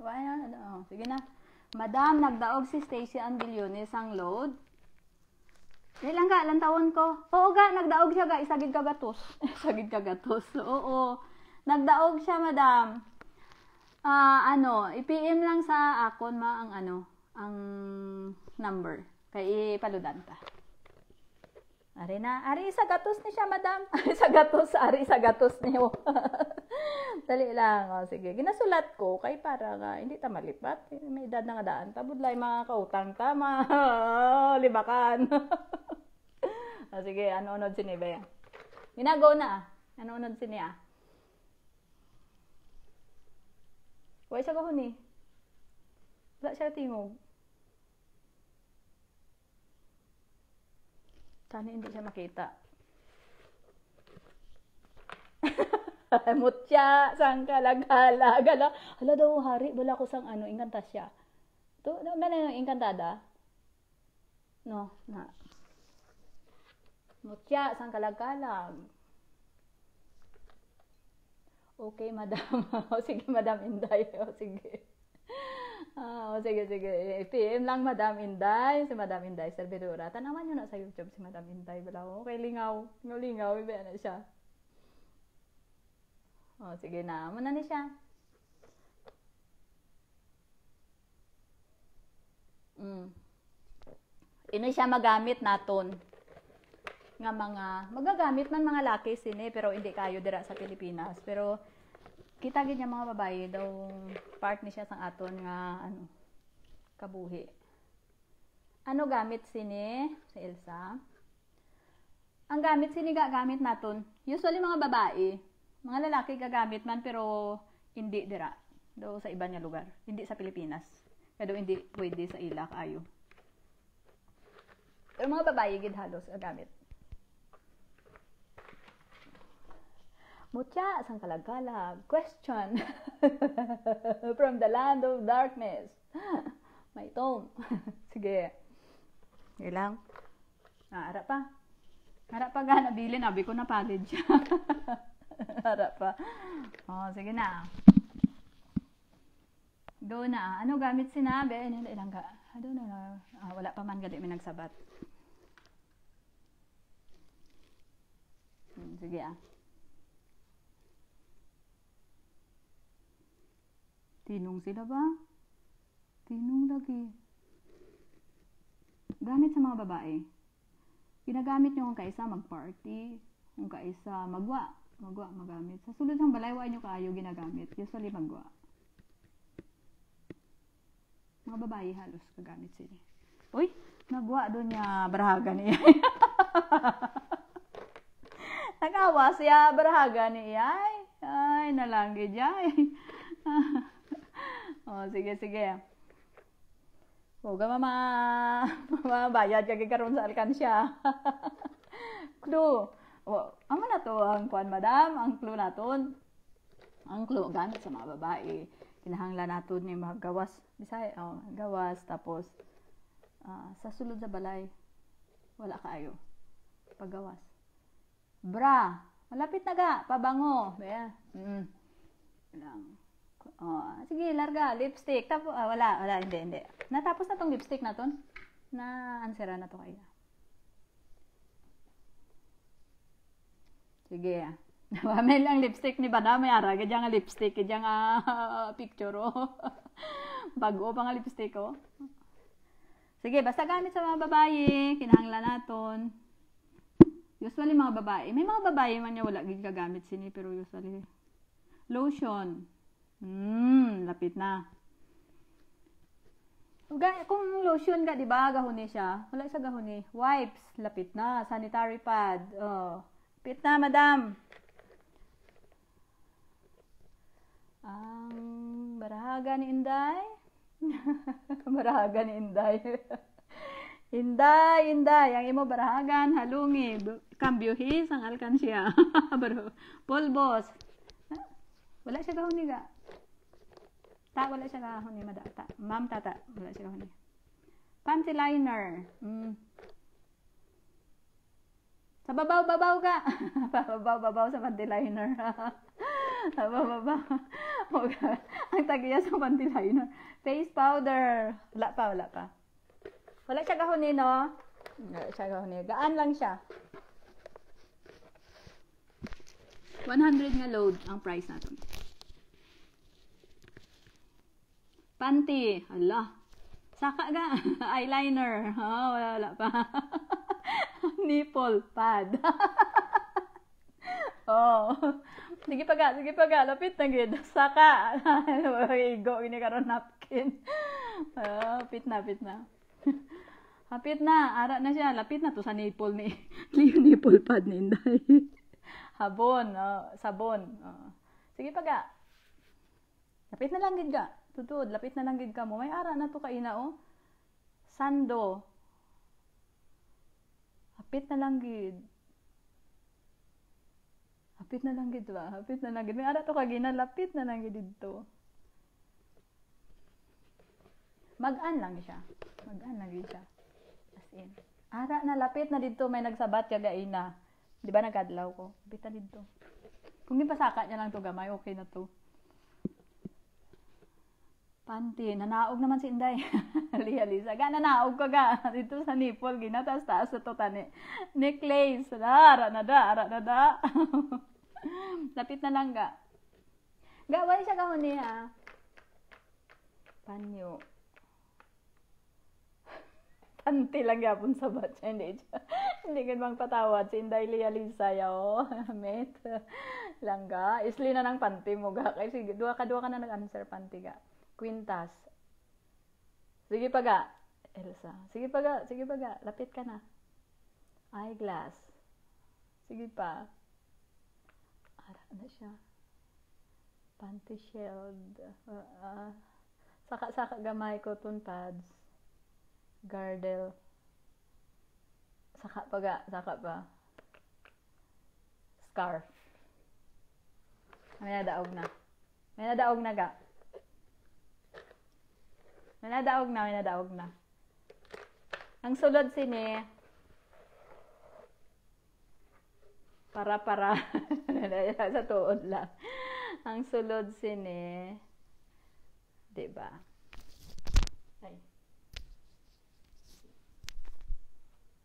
Why not? Ano? Oh, sige na. Madam, nagdaog si Stacy Anbilyones ang load. Dili lang ka, ilang taon ko. Oo ga, nagdaog siya ga, isagid ka gatos. isagid ka gatos. Oo. Nagdaog siya, madam. Ah, uh, ano, i-PM lang sa akon ma ang ano, ang number. Kay ipaludan ta. Ari na, ari sa gatos ni siya, madam. Ari sa gatos, ari sa gatos niyo. Dali lang, o, oh, sige. Ginasulat ko kay para ka, hindi ta malipat. May edad na nga daan. Tabudlay mga kautang tama. Libakan. o, oh, sige, unod si Nibea. Ah. Ginagaw na ah. Ano unod si niya. Huwag siya kahuni. Wala siya tingog. Sana hindi siya makita. Mutya, sang kalagala, gala. Hala daw, hari, wala ko sang ano, ingkanta siya. To, na, na, inkantada? No, na. Mutya, sang kalagala. Okay, madam. sige, madam Inday. O sige. Ah, oh, sige, sige. Eh, PM lang, Madam Inday. Si Madam Inday, Sir Bidura. Tanaman nyo na sa YouTube si Madam Inday. Wala ko. Oh. Okay, lingaw. Lingaw, Ibe na siya. Oh, sige na. Muna ni siya. Mm. Ino siya magamit naton nga mga magagamit man mga laki sini pero hindi kayo dira sa Pilipinas pero kita gid mga babae daw part ni siya sang aton nga ano kabuhi. Ano gamit sini sa si Elsa? Ang gamit sini gagamit naton. Usually mga babae, mga lalaki gagamit man pero hindi dira daw sa iba niya lugar, hindi sa Pilipinas. Kaya daw hindi pwede sa ila kayo Pero mga babae gid halos gamit. Mutya, sang kalagalag? Question from the land of darkness. May tone. Sige. Sige lang. Ah, harap pa. ara pa ga, nabili. Nabi ko na palid ara pa. Oh, sige na. Go na. Ano gamit sinabi? Ano Ilang ga? I don't know. Ah, wala pa man gali may nagsabat. Hmm, sige ah. Tinong sila ba? Tinong lagi. Gamit sa mga babae. Pinagamit nyo kung kaisa mag-party, kung kaisa magwa. Magwa, magamit. Sa sulod ng balaywa nyo kayo ginagamit. Usually magwa. Mga babae halos kagamit sila. Uy, magwa doon niya barahaga niya. Nagawa siya barahaga niya. Ay, nalanggid niya. Oh, sige, sige. Huwag mama. Mama, bayad kagi karon sa alkansya. clue. Oh, ano na to ang kuan madam? Ang clue naton. Ang clue gamit sa mga babae. Kinahanglan naton ni mga gawas. Bisay, oh, gawas tapos uh, sa sulod sa balay wala kaayo. Paggawas. Bra. Malapit na ga, pabango. Yeah. Mm. Lang. Oh, sige, larga, lipstick. Tapos, ah, wala, wala, hindi, hindi. Natapos na tong lipstick na to. Na-answera na to kaya. Sige. May lang lipstick ni Bada, may ara. Kadya nga lipstick, kadya nga uh, picture, oh. Bago pa nga lipstick, oh. Sige, basta gamit sa mga babae, kinahanglan naton. Usually mga babae, may mga babae man niya wala gagamit sini, pero usually. Lotion. Hmm, lapit na. Uga, kung lotion ka, di ba, gahuni siya. Wala siya gahuni. Wipes, lapit na. Sanitary pad. Oh. Lapit na, madam. Ang um, barahaga ni Inday. barahaga ni Inday. Inday, Inday, ang imo barahagan, halungi, kambyuhi, sang siya. Bro, polbos. Wala siya gahuni ka. Ta, wala siya kahon ni mada. ma'am, tata. Wala siya kahon ni. Panty liner. Mm. Sa babaw, babaw ka. babaw, babaw sa panty liner. sa babaw. Okay. Ang tagiya sa panty liner. Face powder. Wala pa, wala pa. Wala siya kahon no? Wala siya kahon Gaan lang siya. 100 nga load ang price natin. Panty. Ala. Saka ga. Eyeliner. Oh, ah, wala, wala pa. Nipple pad. oh. Sige pa ga, sige pa ga. Lapit na gid. Saka. Igo, ini karon napkin. Oh, pit na, pit na. Hapit ah, na, ara na siya. Lapit na to sa nipple ni Leo nipple pad ni Inday. Habon, oh, sabon. Oh. Sige pa ga. Lapit na lang gid ga. Tudod, lapit na lang gid mo. May ara na to kaina oh. Sando. Hapit na lang gid. Hapit na lang gid ba? Hapit na lang gid. May ara to kagina, lapit na lang gid didto. Mag-an lang siya. Mag-an lang gid siya. As in. Ara na lapit na didto may nagsabat ka ina. Di ba nagadlaw ko? Apit na didto. Kung ipasaka niya lang to gamay, okay na to. Panty, nanaog naman si Inday. Liya Lisa, ga nanaog ka ga. Dito sa nipol, ginatas taas sa to tani. Necklace, ara na da, ara na da. Lapit na lang ga. Ga, wala siya kahon niya. Panyo. Panty lang yapon sa batch. Hindi, hindi ka bang patawad. Si Inday Liya Lisa, yaw. Oh. Mate, langga. Isli na ng panty mo ga. Kasi duwa ka, duwa ka na nag-answer panty ga. Quintas. Sige pa ga. Elsa. Sige pa ga. Sige pa ga. Lapit ka na. Eyeglass. Sige pa. Ara na ano siya. Panty shield. Uh, ah, uh, ah. saka-saka gamay ko tun pads. Gardel. Saka pa ga. Saka pa. Scarf. May nadaog na. May nadaog na ga. Manadaog na, manadaog na. Ang sulod sini para para sa tuod lang. Ang sulod sini 'di ba? Ay.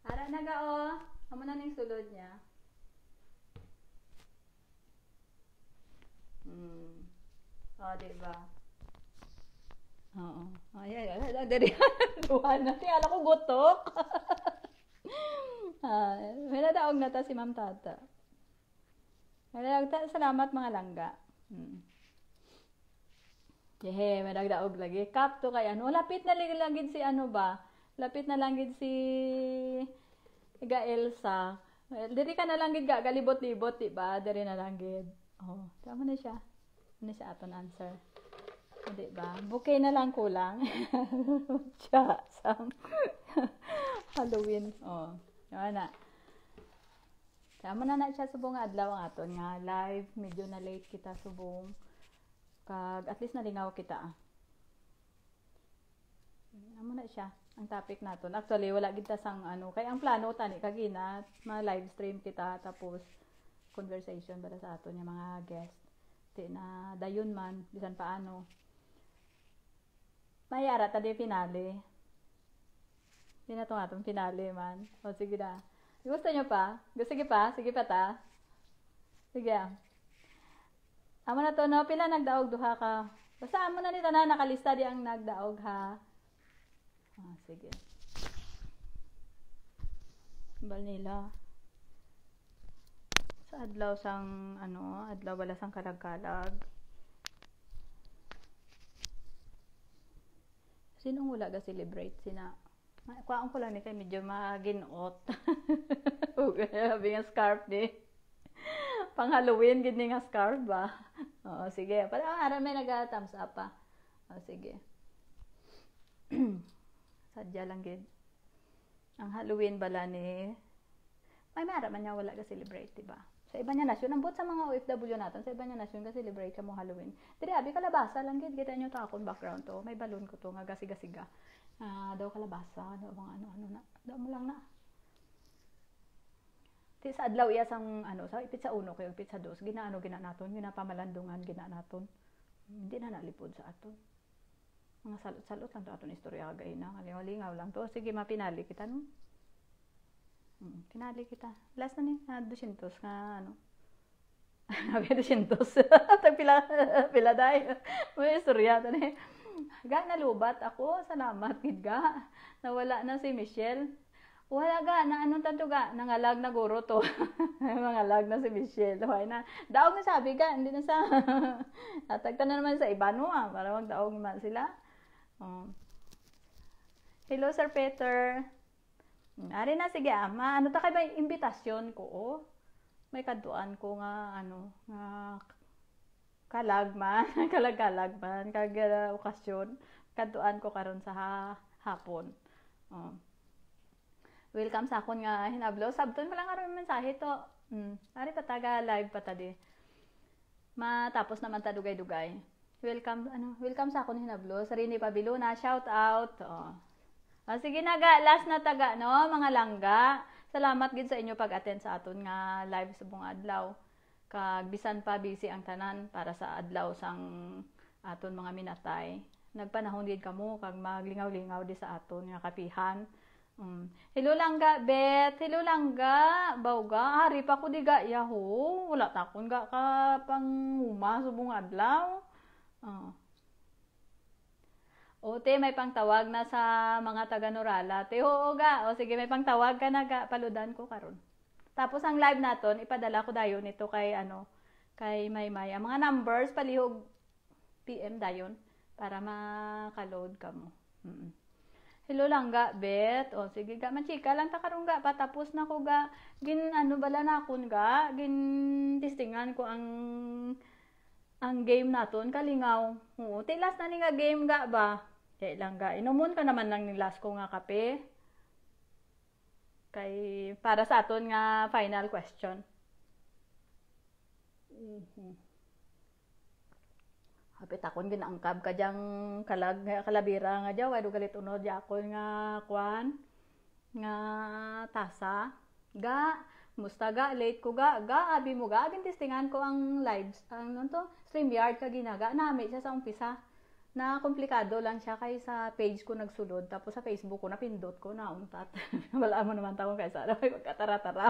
Ara na ga o. Oh. Amo na ning sulod niya. Mm. Oh, 'di ba? Oo. Ay, ay, ay, diri. Duha na. Ti ala ko gutok. ah, may nadaog na ta si Ma'am Tata. May ta, salamat mga langga. Hmm. Yehe, may nagdaog lagi. Kap to kay ano. Lapit na lagi si ano ba? Lapit na lang si Ga Elsa. Diri ka na lang ga galibot-libot, diba? Diri na lang Oh, tama na siya. Ano siya aton answer? 'Di ba? Bouquet na lang kulang. Cha, sam. Halloween. Oh, na. Ano. Tama na na siya subong adlaw ang aton nga live, medyo na late kita subong. Kag at least nalingaw kita. Ah. Amo na siya ang topic naton. Actually wala gid ta sang ano, kay ang plano tani kagina ma live stream kita tapos conversation para sa aton nga mga guest. Di na dayon man bisan paano. Mahayara tadi finale. Hindi na ito nga itong finale man. O sige na. Gusto nyo pa? Gusto Sige pa? Sige pa ta? Sige. Amo na to no? Pila nagdaog duha ka? Basta amo na nito na nakalista di ang nagdaog ha. Ah, sige. Bal nila. Sa adlaw sang ano, adlaw wala sang kalag-kalag. sinong wala ga celebrate sina kuhaan ko lang ni kay medyo maginuot sabi nga scarf ni pang Halloween gid nga scarf ba oo oh, sige para ah, ara may naga thumbs up pa oh, sige sadya lang gid ang Halloween bala ni may mara man niya wala ga celebrate di ba sa iba niya nasyon. Ang sa mga OFW natin, sa iba niya nasyon kasi libre ka mo Halloween. Diri, abi kalabasa lang gid kita nyo takon background to. May balon ko to nga gasiga-siga. Ah, uh, daw kalabasa, daw mga ano-ano na. Daw mo lang na. Ti sa adlaw iya sang ano sa ipit sa uno kay ipit sa dos ginaano gina naton, gina pamalandungan gina naton. Hindi na nalipod sa aton. Mga salot-salot lang to aton istorya gay na. Ngalingaw lang to. Sige, mapinali kita no. Mm, kinali kita. Last na ni, na 200 nga ano. Abi 200. Tagpila, pila dai. May istorya ta ni. Ga nalubat ako, salamat gid ga. Nawala na si Michelle. Wala ga, na anong tanto ga, nangalag na guro to. Mangalag na si Michelle. Why na, daog na sabi ga, hindi na sa, natagta na naman sa iba no ah, para magdaog man sila. Um, Hello, Sir Peter. Mm. Ari na, sige ama, ah. ano ta kay may imbitasyon ko, oh. May kaduan ko nga, ano, nga kalagman, kalagkalagman, kag uh, okasyon, kaduan ko karon sa ha, hapon. Oh. Welcome sa akon nga hinablo. Sabton ko lang karon mensahe to. Mm. Ari pa pataga live pata di. Matapos naman ta dugay-dugay. Welcome ano, welcome sa akon hinablo. Sarini Pabilo na shout out. Oh. Ah, sige na ga, last na taga, no, mga langga. Salamat gid sa inyo pag-attend sa aton nga live sa buong adlaw. Kag bisan pa busy ang tanan para sa adlaw sang aton mga minatay. Nagpanahon gid kamo kag maglingaw-lingaw di sa aton nga kapihan. Mm. Hello langga, Bet. Hello langga. Bawga. Hari pa ko di ga yaho. Wala takon ga ka pang uma sa buong adlaw. Oh. O te, may pangtawag na sa mga taga Norala. Te, oo ga. O sige, may pangtawag ka na ga. Paludan ko karon. Tapos ang live naton, ipadala ko dayon nito kay ano, kay Maymay. Ang mga numbers palihog PM dayon para makaload ka mo. Mm-mm. Hello lang ga, bet. O sige ga, machika lang ta karon ga. Patapos na ko ga. Gin ano bala na akon ga. Gin tistingan ko ang ang game naton kalingaw. Oo, last na ni nga game ga ba? Kaya lang ga, inumon ka naman lang ni last ko nga kape. Kay, para sa aton nga final question. Mm-hmm. Hapit akon ginaangkab ka dyang kalag, kalabira nga dyaw. Wado galit uno di ako nga kwan. Nga tasa. Ga, musta ga, late ko ga. Ga, abi mo ga. Gintistingan ko ang live, ano to, StreamYard ka ginaga. Nami siya sa umpisa na komplikado lang siya kay sa page ko nagsulod tapos sa Facebook ko napindot ko na untat wala mo naman tawag kaysa Sara may magkatara-tara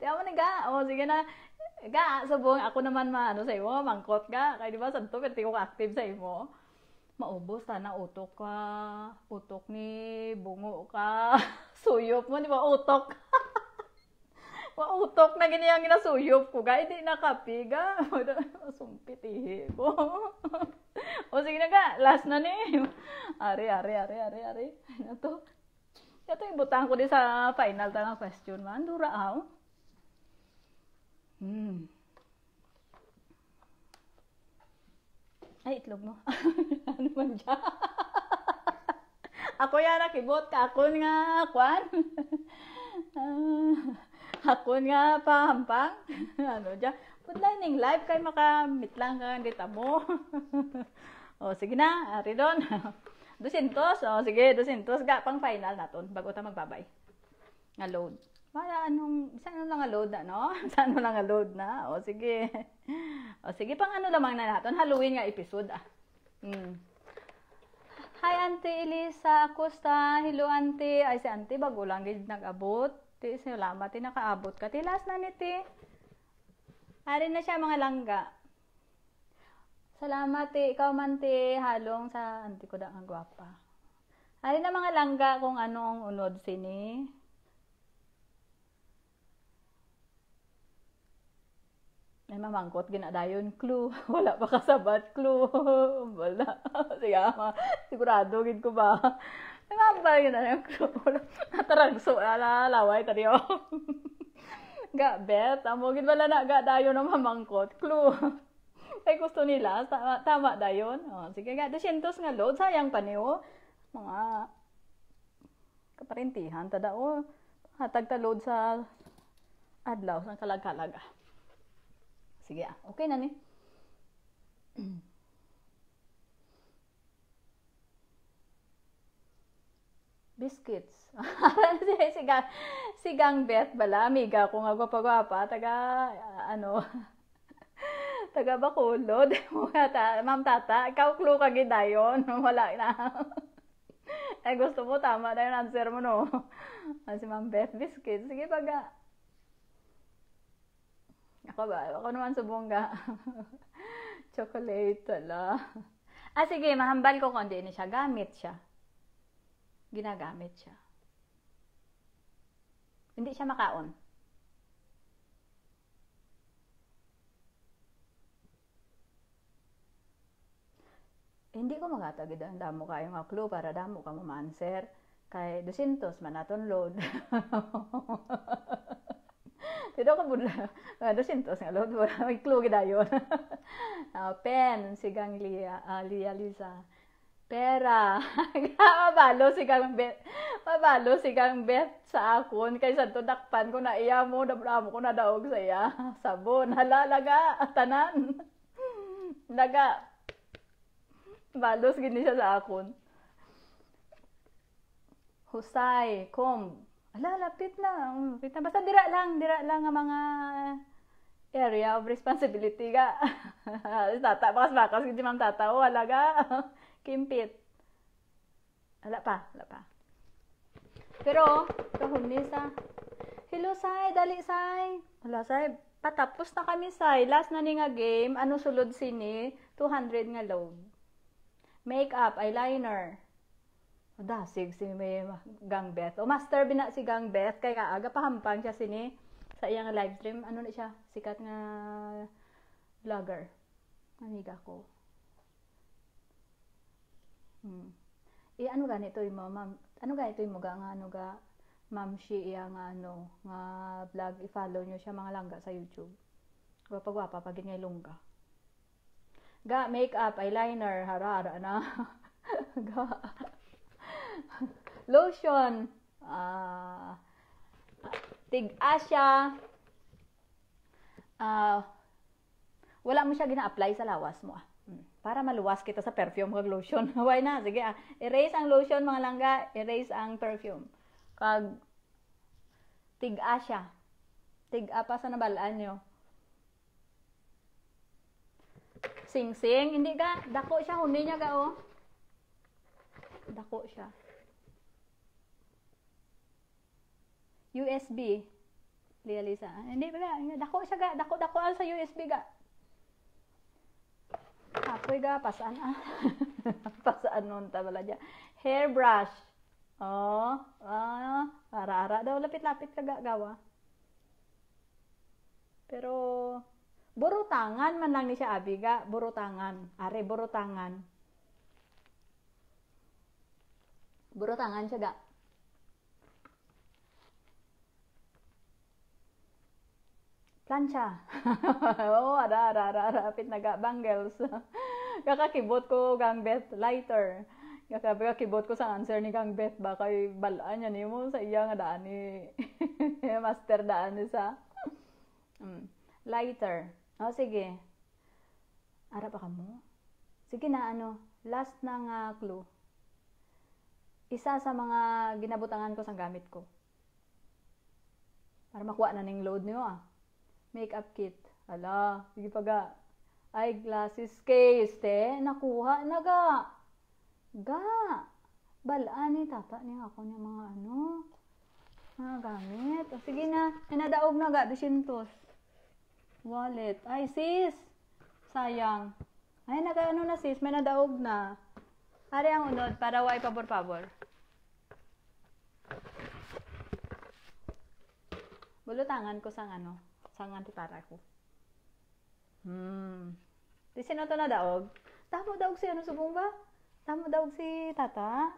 Tiyan mo na o sige na ga subong ako naman maano sa imo mangkot ga kay di ba santo perti ko active sa imo maubos na utok ka utok ni bungo ka suyop mo di ba utok pautok na ganyan ginasuyop ko ga hindi nakapiga ah. sumpit ihe ko o sige na ka last na ni ari ari ari ari ari ano to ito ibutang ko di sa final tanga question man dura aw ah, oh. hmm ay itlog mo ano man dya ako yan nakibot ka ako nga kwan ah ako nga pahampang ano diyan putlaning live kay makamit lang ka dita mo o oh, sige na ari don 200 o sige 200 ga pang final naton bago ta magbabay nga load para anong saan na lang load na no saan na lang load na o oh, sige o oh, sige pang ano lamang na naton Halloween nga episode ah mm. Hi, Auntie Elisa Acosta. Hello, Auntie. Ay, si Auntie, bago lang gid nag-abot. Ti salamat, ti nakaabot ka. Ti last na ni ti. Ari na siya mga langga. Salamat ti, ikaw man ti, halong sa anti ko ang gwapa. Ari na mga langga kung ano ang unod sini. Ay, mamangkot, ginadayon, clue. Wala pa kasabat, clue. Wala. Sige, sigurado, gid ko ba. Nababal yun na yung kulo. ala, alalaway tadi o. Ga, bet, amugin wala na ga dayon ng mamangkot. Clue. Ay, gusto nila, tama, tama dayon. O, sige ga, 200 nga load, sayang pa niyo. Mga kaparintihan, tada o. Hatag ta load sa adlaw, sa kalag kalaga Sige, ah, okay na ni. biscuits. si, Gang, si Gang Beth bala, amiga ko nga gwapa-gwapa, taga, ano, taga Bacolod. Ma'am Tata, ikaw clue ka gidayon, wala na. eh, gusto mo, tama na yung answer mo, no? Ah, si Ma'am Beth, biscuits. Sige, baga. Ako ba? Ako naman sa bongga. Chocolate, tala. Ah, sige, mahambal ko kundi. Hindi ano siya. Gamit siya ginagamit siya. Hindi siya makaon. Hindi ko magatag ang damo kayo nga clue para damo ka mamanswer kay dusintos manaton load. Tido ka budla. Dusintos nga load. May clue gidayon. uh, ah, pen, sigang Lia, uh, ah, Lia Lisa pera. mabalo sigang bet. Mabalo sigang bet sa akon kaysa tudakpan ko na iya mo dabramo ko na daog sa iya. Sabon halalaga tanan. Laga. Balos gini siya sa akon. Husay, kom. Ala, lapit na. Mm, lapit na. Basta dira lang, dira lang ang mga area of responsibility ga. tata, bakas-bakas, hindi man tatawa, alaga. Kimpit. Ah, wala pa, wala pa. Pero, kahon ni Hello, Sai. Dali, Sai. Wala, Sai. Patapos na kami, Sai. Last na ni nga game. Ano sulod sini? 200 nga load. Makeup, eyeliner. O da, sig si may Gang Beth. O master bina si Gang Beth. Kaya kaaga pahampang siya sini sa iyang live stream. Ano na siya? Sikat nga vlogger. Amiga ko. Mm. E ano ganito yung mama? ano ganito yung mga nga ano ga ma'am si iya nga ano nga vlog i-follow nyo siya mga langga sa YouTube. Wapa wapa pag ngay lungga. Ga makeup, eyeliner, harara na. ga lotion, ah uh, tig-asya, ah uh, wala mo siya gina-apply sa lawas mo ah para maluwas kita sa perfume kag lotion. Why na? Sige, ah, erase ang lotion mga langga, erase ang perfume. Kag tiga siya. Tiga pa sa nabalaan nyo. Sing-sing, hindi ka, dako siya, huni niya ka oh. Dako siya. USB. Lialisa. Hindi ba? Dako siya ga, dako-dako sa USB ga. apa ya pasan, ah. pasaan nun ta Hairbrush. Oh, ah, ara-ara dah Lapit-lapit ka gawa. Pero, buru tangan menang lang si siya abiga. buru tangan. Are, buru tangan. buru tangan siya ga. plancha. oh, ara, ara, ara, ara, pit naga, bangles. Kakakibot ko gang Beth, lighter. Kakakibot ko sa answer ni gang Beth, ba kay balaan yan mo sa iya nga daan ni master daan ni sa mm. lighter. O, oh, sige. Ara pa ka mo? Sige na, ano, last na nga clue. Isa sa mga ginabutangan ko sa gamit ko. Para makuha na ning load niyo ah makeup kit. Ala, sige pa ga. Eyeglasses case, te. Nakuha na ga. Ga. Balaan ni tata ni ako ni mga ano. Mga gamit. O, sige na. Inadaog na ga. Bisintos. Wallet. Ay, sis. Sayang. Ay, naka ano na sis. May nadaog na. Ari ang unod. Para way pabor-pabor. Bulutangan ko sang ano sangan ti ko. Hmm. Di sino to na daog? Tamo daog si ano subong ba? Tamo daog si tata?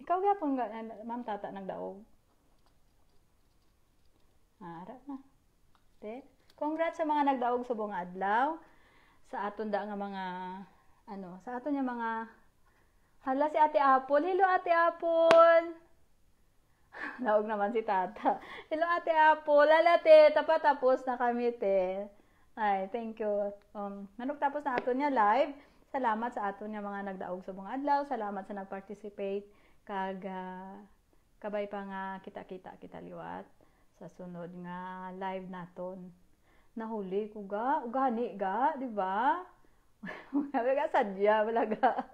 Ikaw gapon ga, eh, ma'am tata nagdaog. Ara na. Te. Congrats sa mga nagdaog subong adlaw. Sa aton da nga mga ano, sa aton nga mga Hala si Ate Apple. Hello Ate Apple. Naog naman si tata. Hello, ate Apo. Lalate, tapatapos na kami, te. Ay, thank you. Um, tapos na ato niya live. Salamat sa ato niya mga nagdaog sa mga adlaw. Salamat sa nag-participate. Kag, uh, kabay pa nga kita-kita kita liwat sa sunod nga live naton. Nahuli ko ga, ugani ga, di ba? Wala Mga sadya, wala ga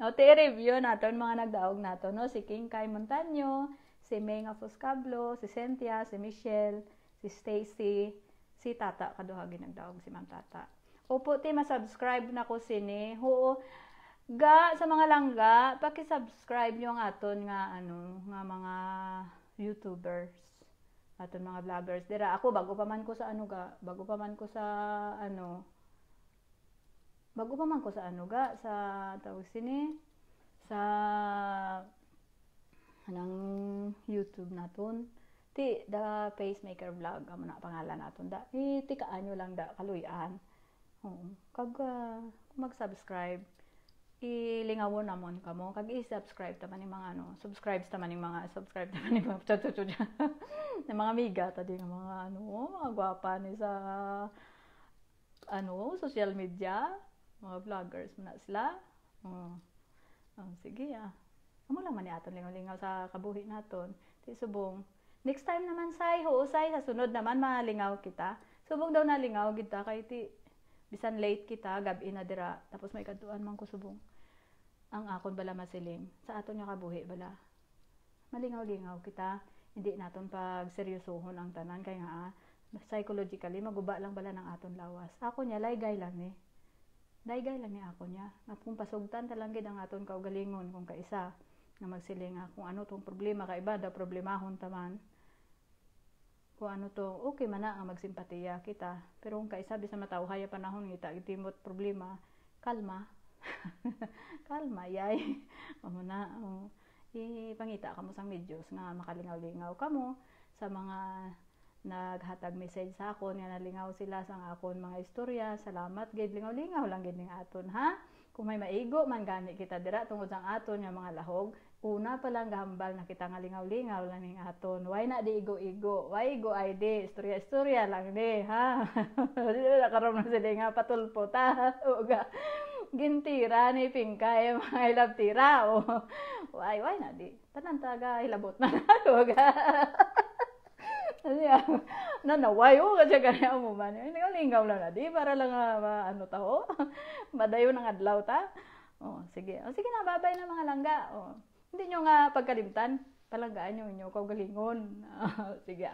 no, review naton mga nagdaog nato no si King Kai Montaño, si Menga Foscablo, si Cynthia, si Michelle, si Stacy, si Tata kaduha ginagdaog si Ma'am Tata. Opo ti ma-subscribe na ko sini. ho ga sa mga langga, paki-subscribe nyo ang aton nga ano nga mga YouTubers aton mga vloggers dira ako bago pa man ko sa ano ga bago pa man ko sa ano bago pa man ko sa ano ga sa tawag sini sa nang YouTube naton ti the pacemaker vlog amo na pangalan naton da eh, ti kaanyo lang da kaluyan oo kag uh, mag-subscribe ilingawon namon kamo kag i-subscribe ta man mga ano subscribes ta man mga subscribe ta man yung mga chuchuchu ng mga miga ta di mga ano mga gwapa ni sa ano social media mga vloggers mo na sila. Oh. Oh, sige ah. Amo lang man ni aton lingaw-lingaw sa kabuhi naton. Ti subong. Next time naman say, huusay sa sunod naman malingaw kita. Subong daw na lingaw kita kay ti bisan late kita gabi na dira tapos may kadtuan man ko subong. Ang akon bala masiling sa aton nga kabuhi bala. Malingaw-lingaw kita. Hindi naton pag seryosohon ang tanan kay nga ah, psychologically maguba lang bala ng aton lawas. Ako niya laygay lang ni. Eh. Daigay lang ni ako niya, nga kung pasugtan gid ang aton kaugalingon kung kaisa, na magsilinga kung ano tong problema kay ibada problemahon taman. Kung ano to, okay man ang magsimpatiya kita, pero kung kaisa bisa matawhaya panahon nga itimot problema, kalma. kalma, yay. Amo na, oh. ipangita ka mo sa medyos nga makalingaw-lingaw ka mo sa mga naghatag message sa akon nga nalingaw sila sa akon mga istorya. Salamat gid lingaw-lingaw lang gid ning aton ha. Kung may maigo man gani kita dira tungod sang aton nga mga lahog, una pa lang gahambal na kita nga lingaw-lingaw lang ning aton. Why na di igo-igo? Why go ay di? Istorya-istorya lang ni ha? Dili na karon na sila nga patulpo ta. Uga. Gintira ni Pingkay, mga ilab tira. O, why, why na di? Tanan taga, hilabot na. Uga. Kasi na nanaway, ano, oh, kasi kaya mo ba? Lingaw lang na, di, para lang, uh, ano tao, oh. madayo ng adlaw ta. Oh, sige. Oh, sige na, babay na mga langga. Oh. Hindi nyo nga pagkalimtan. Palanggaan nyo inyo kaugalingon. Oh, sige.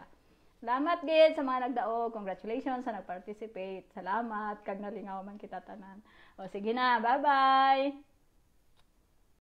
Salamat gid sa mga nagdao. Congratulations sa nagparticipate. Salamat kag nalingaw man kita tanan. Oh, sige na. Bye-bye.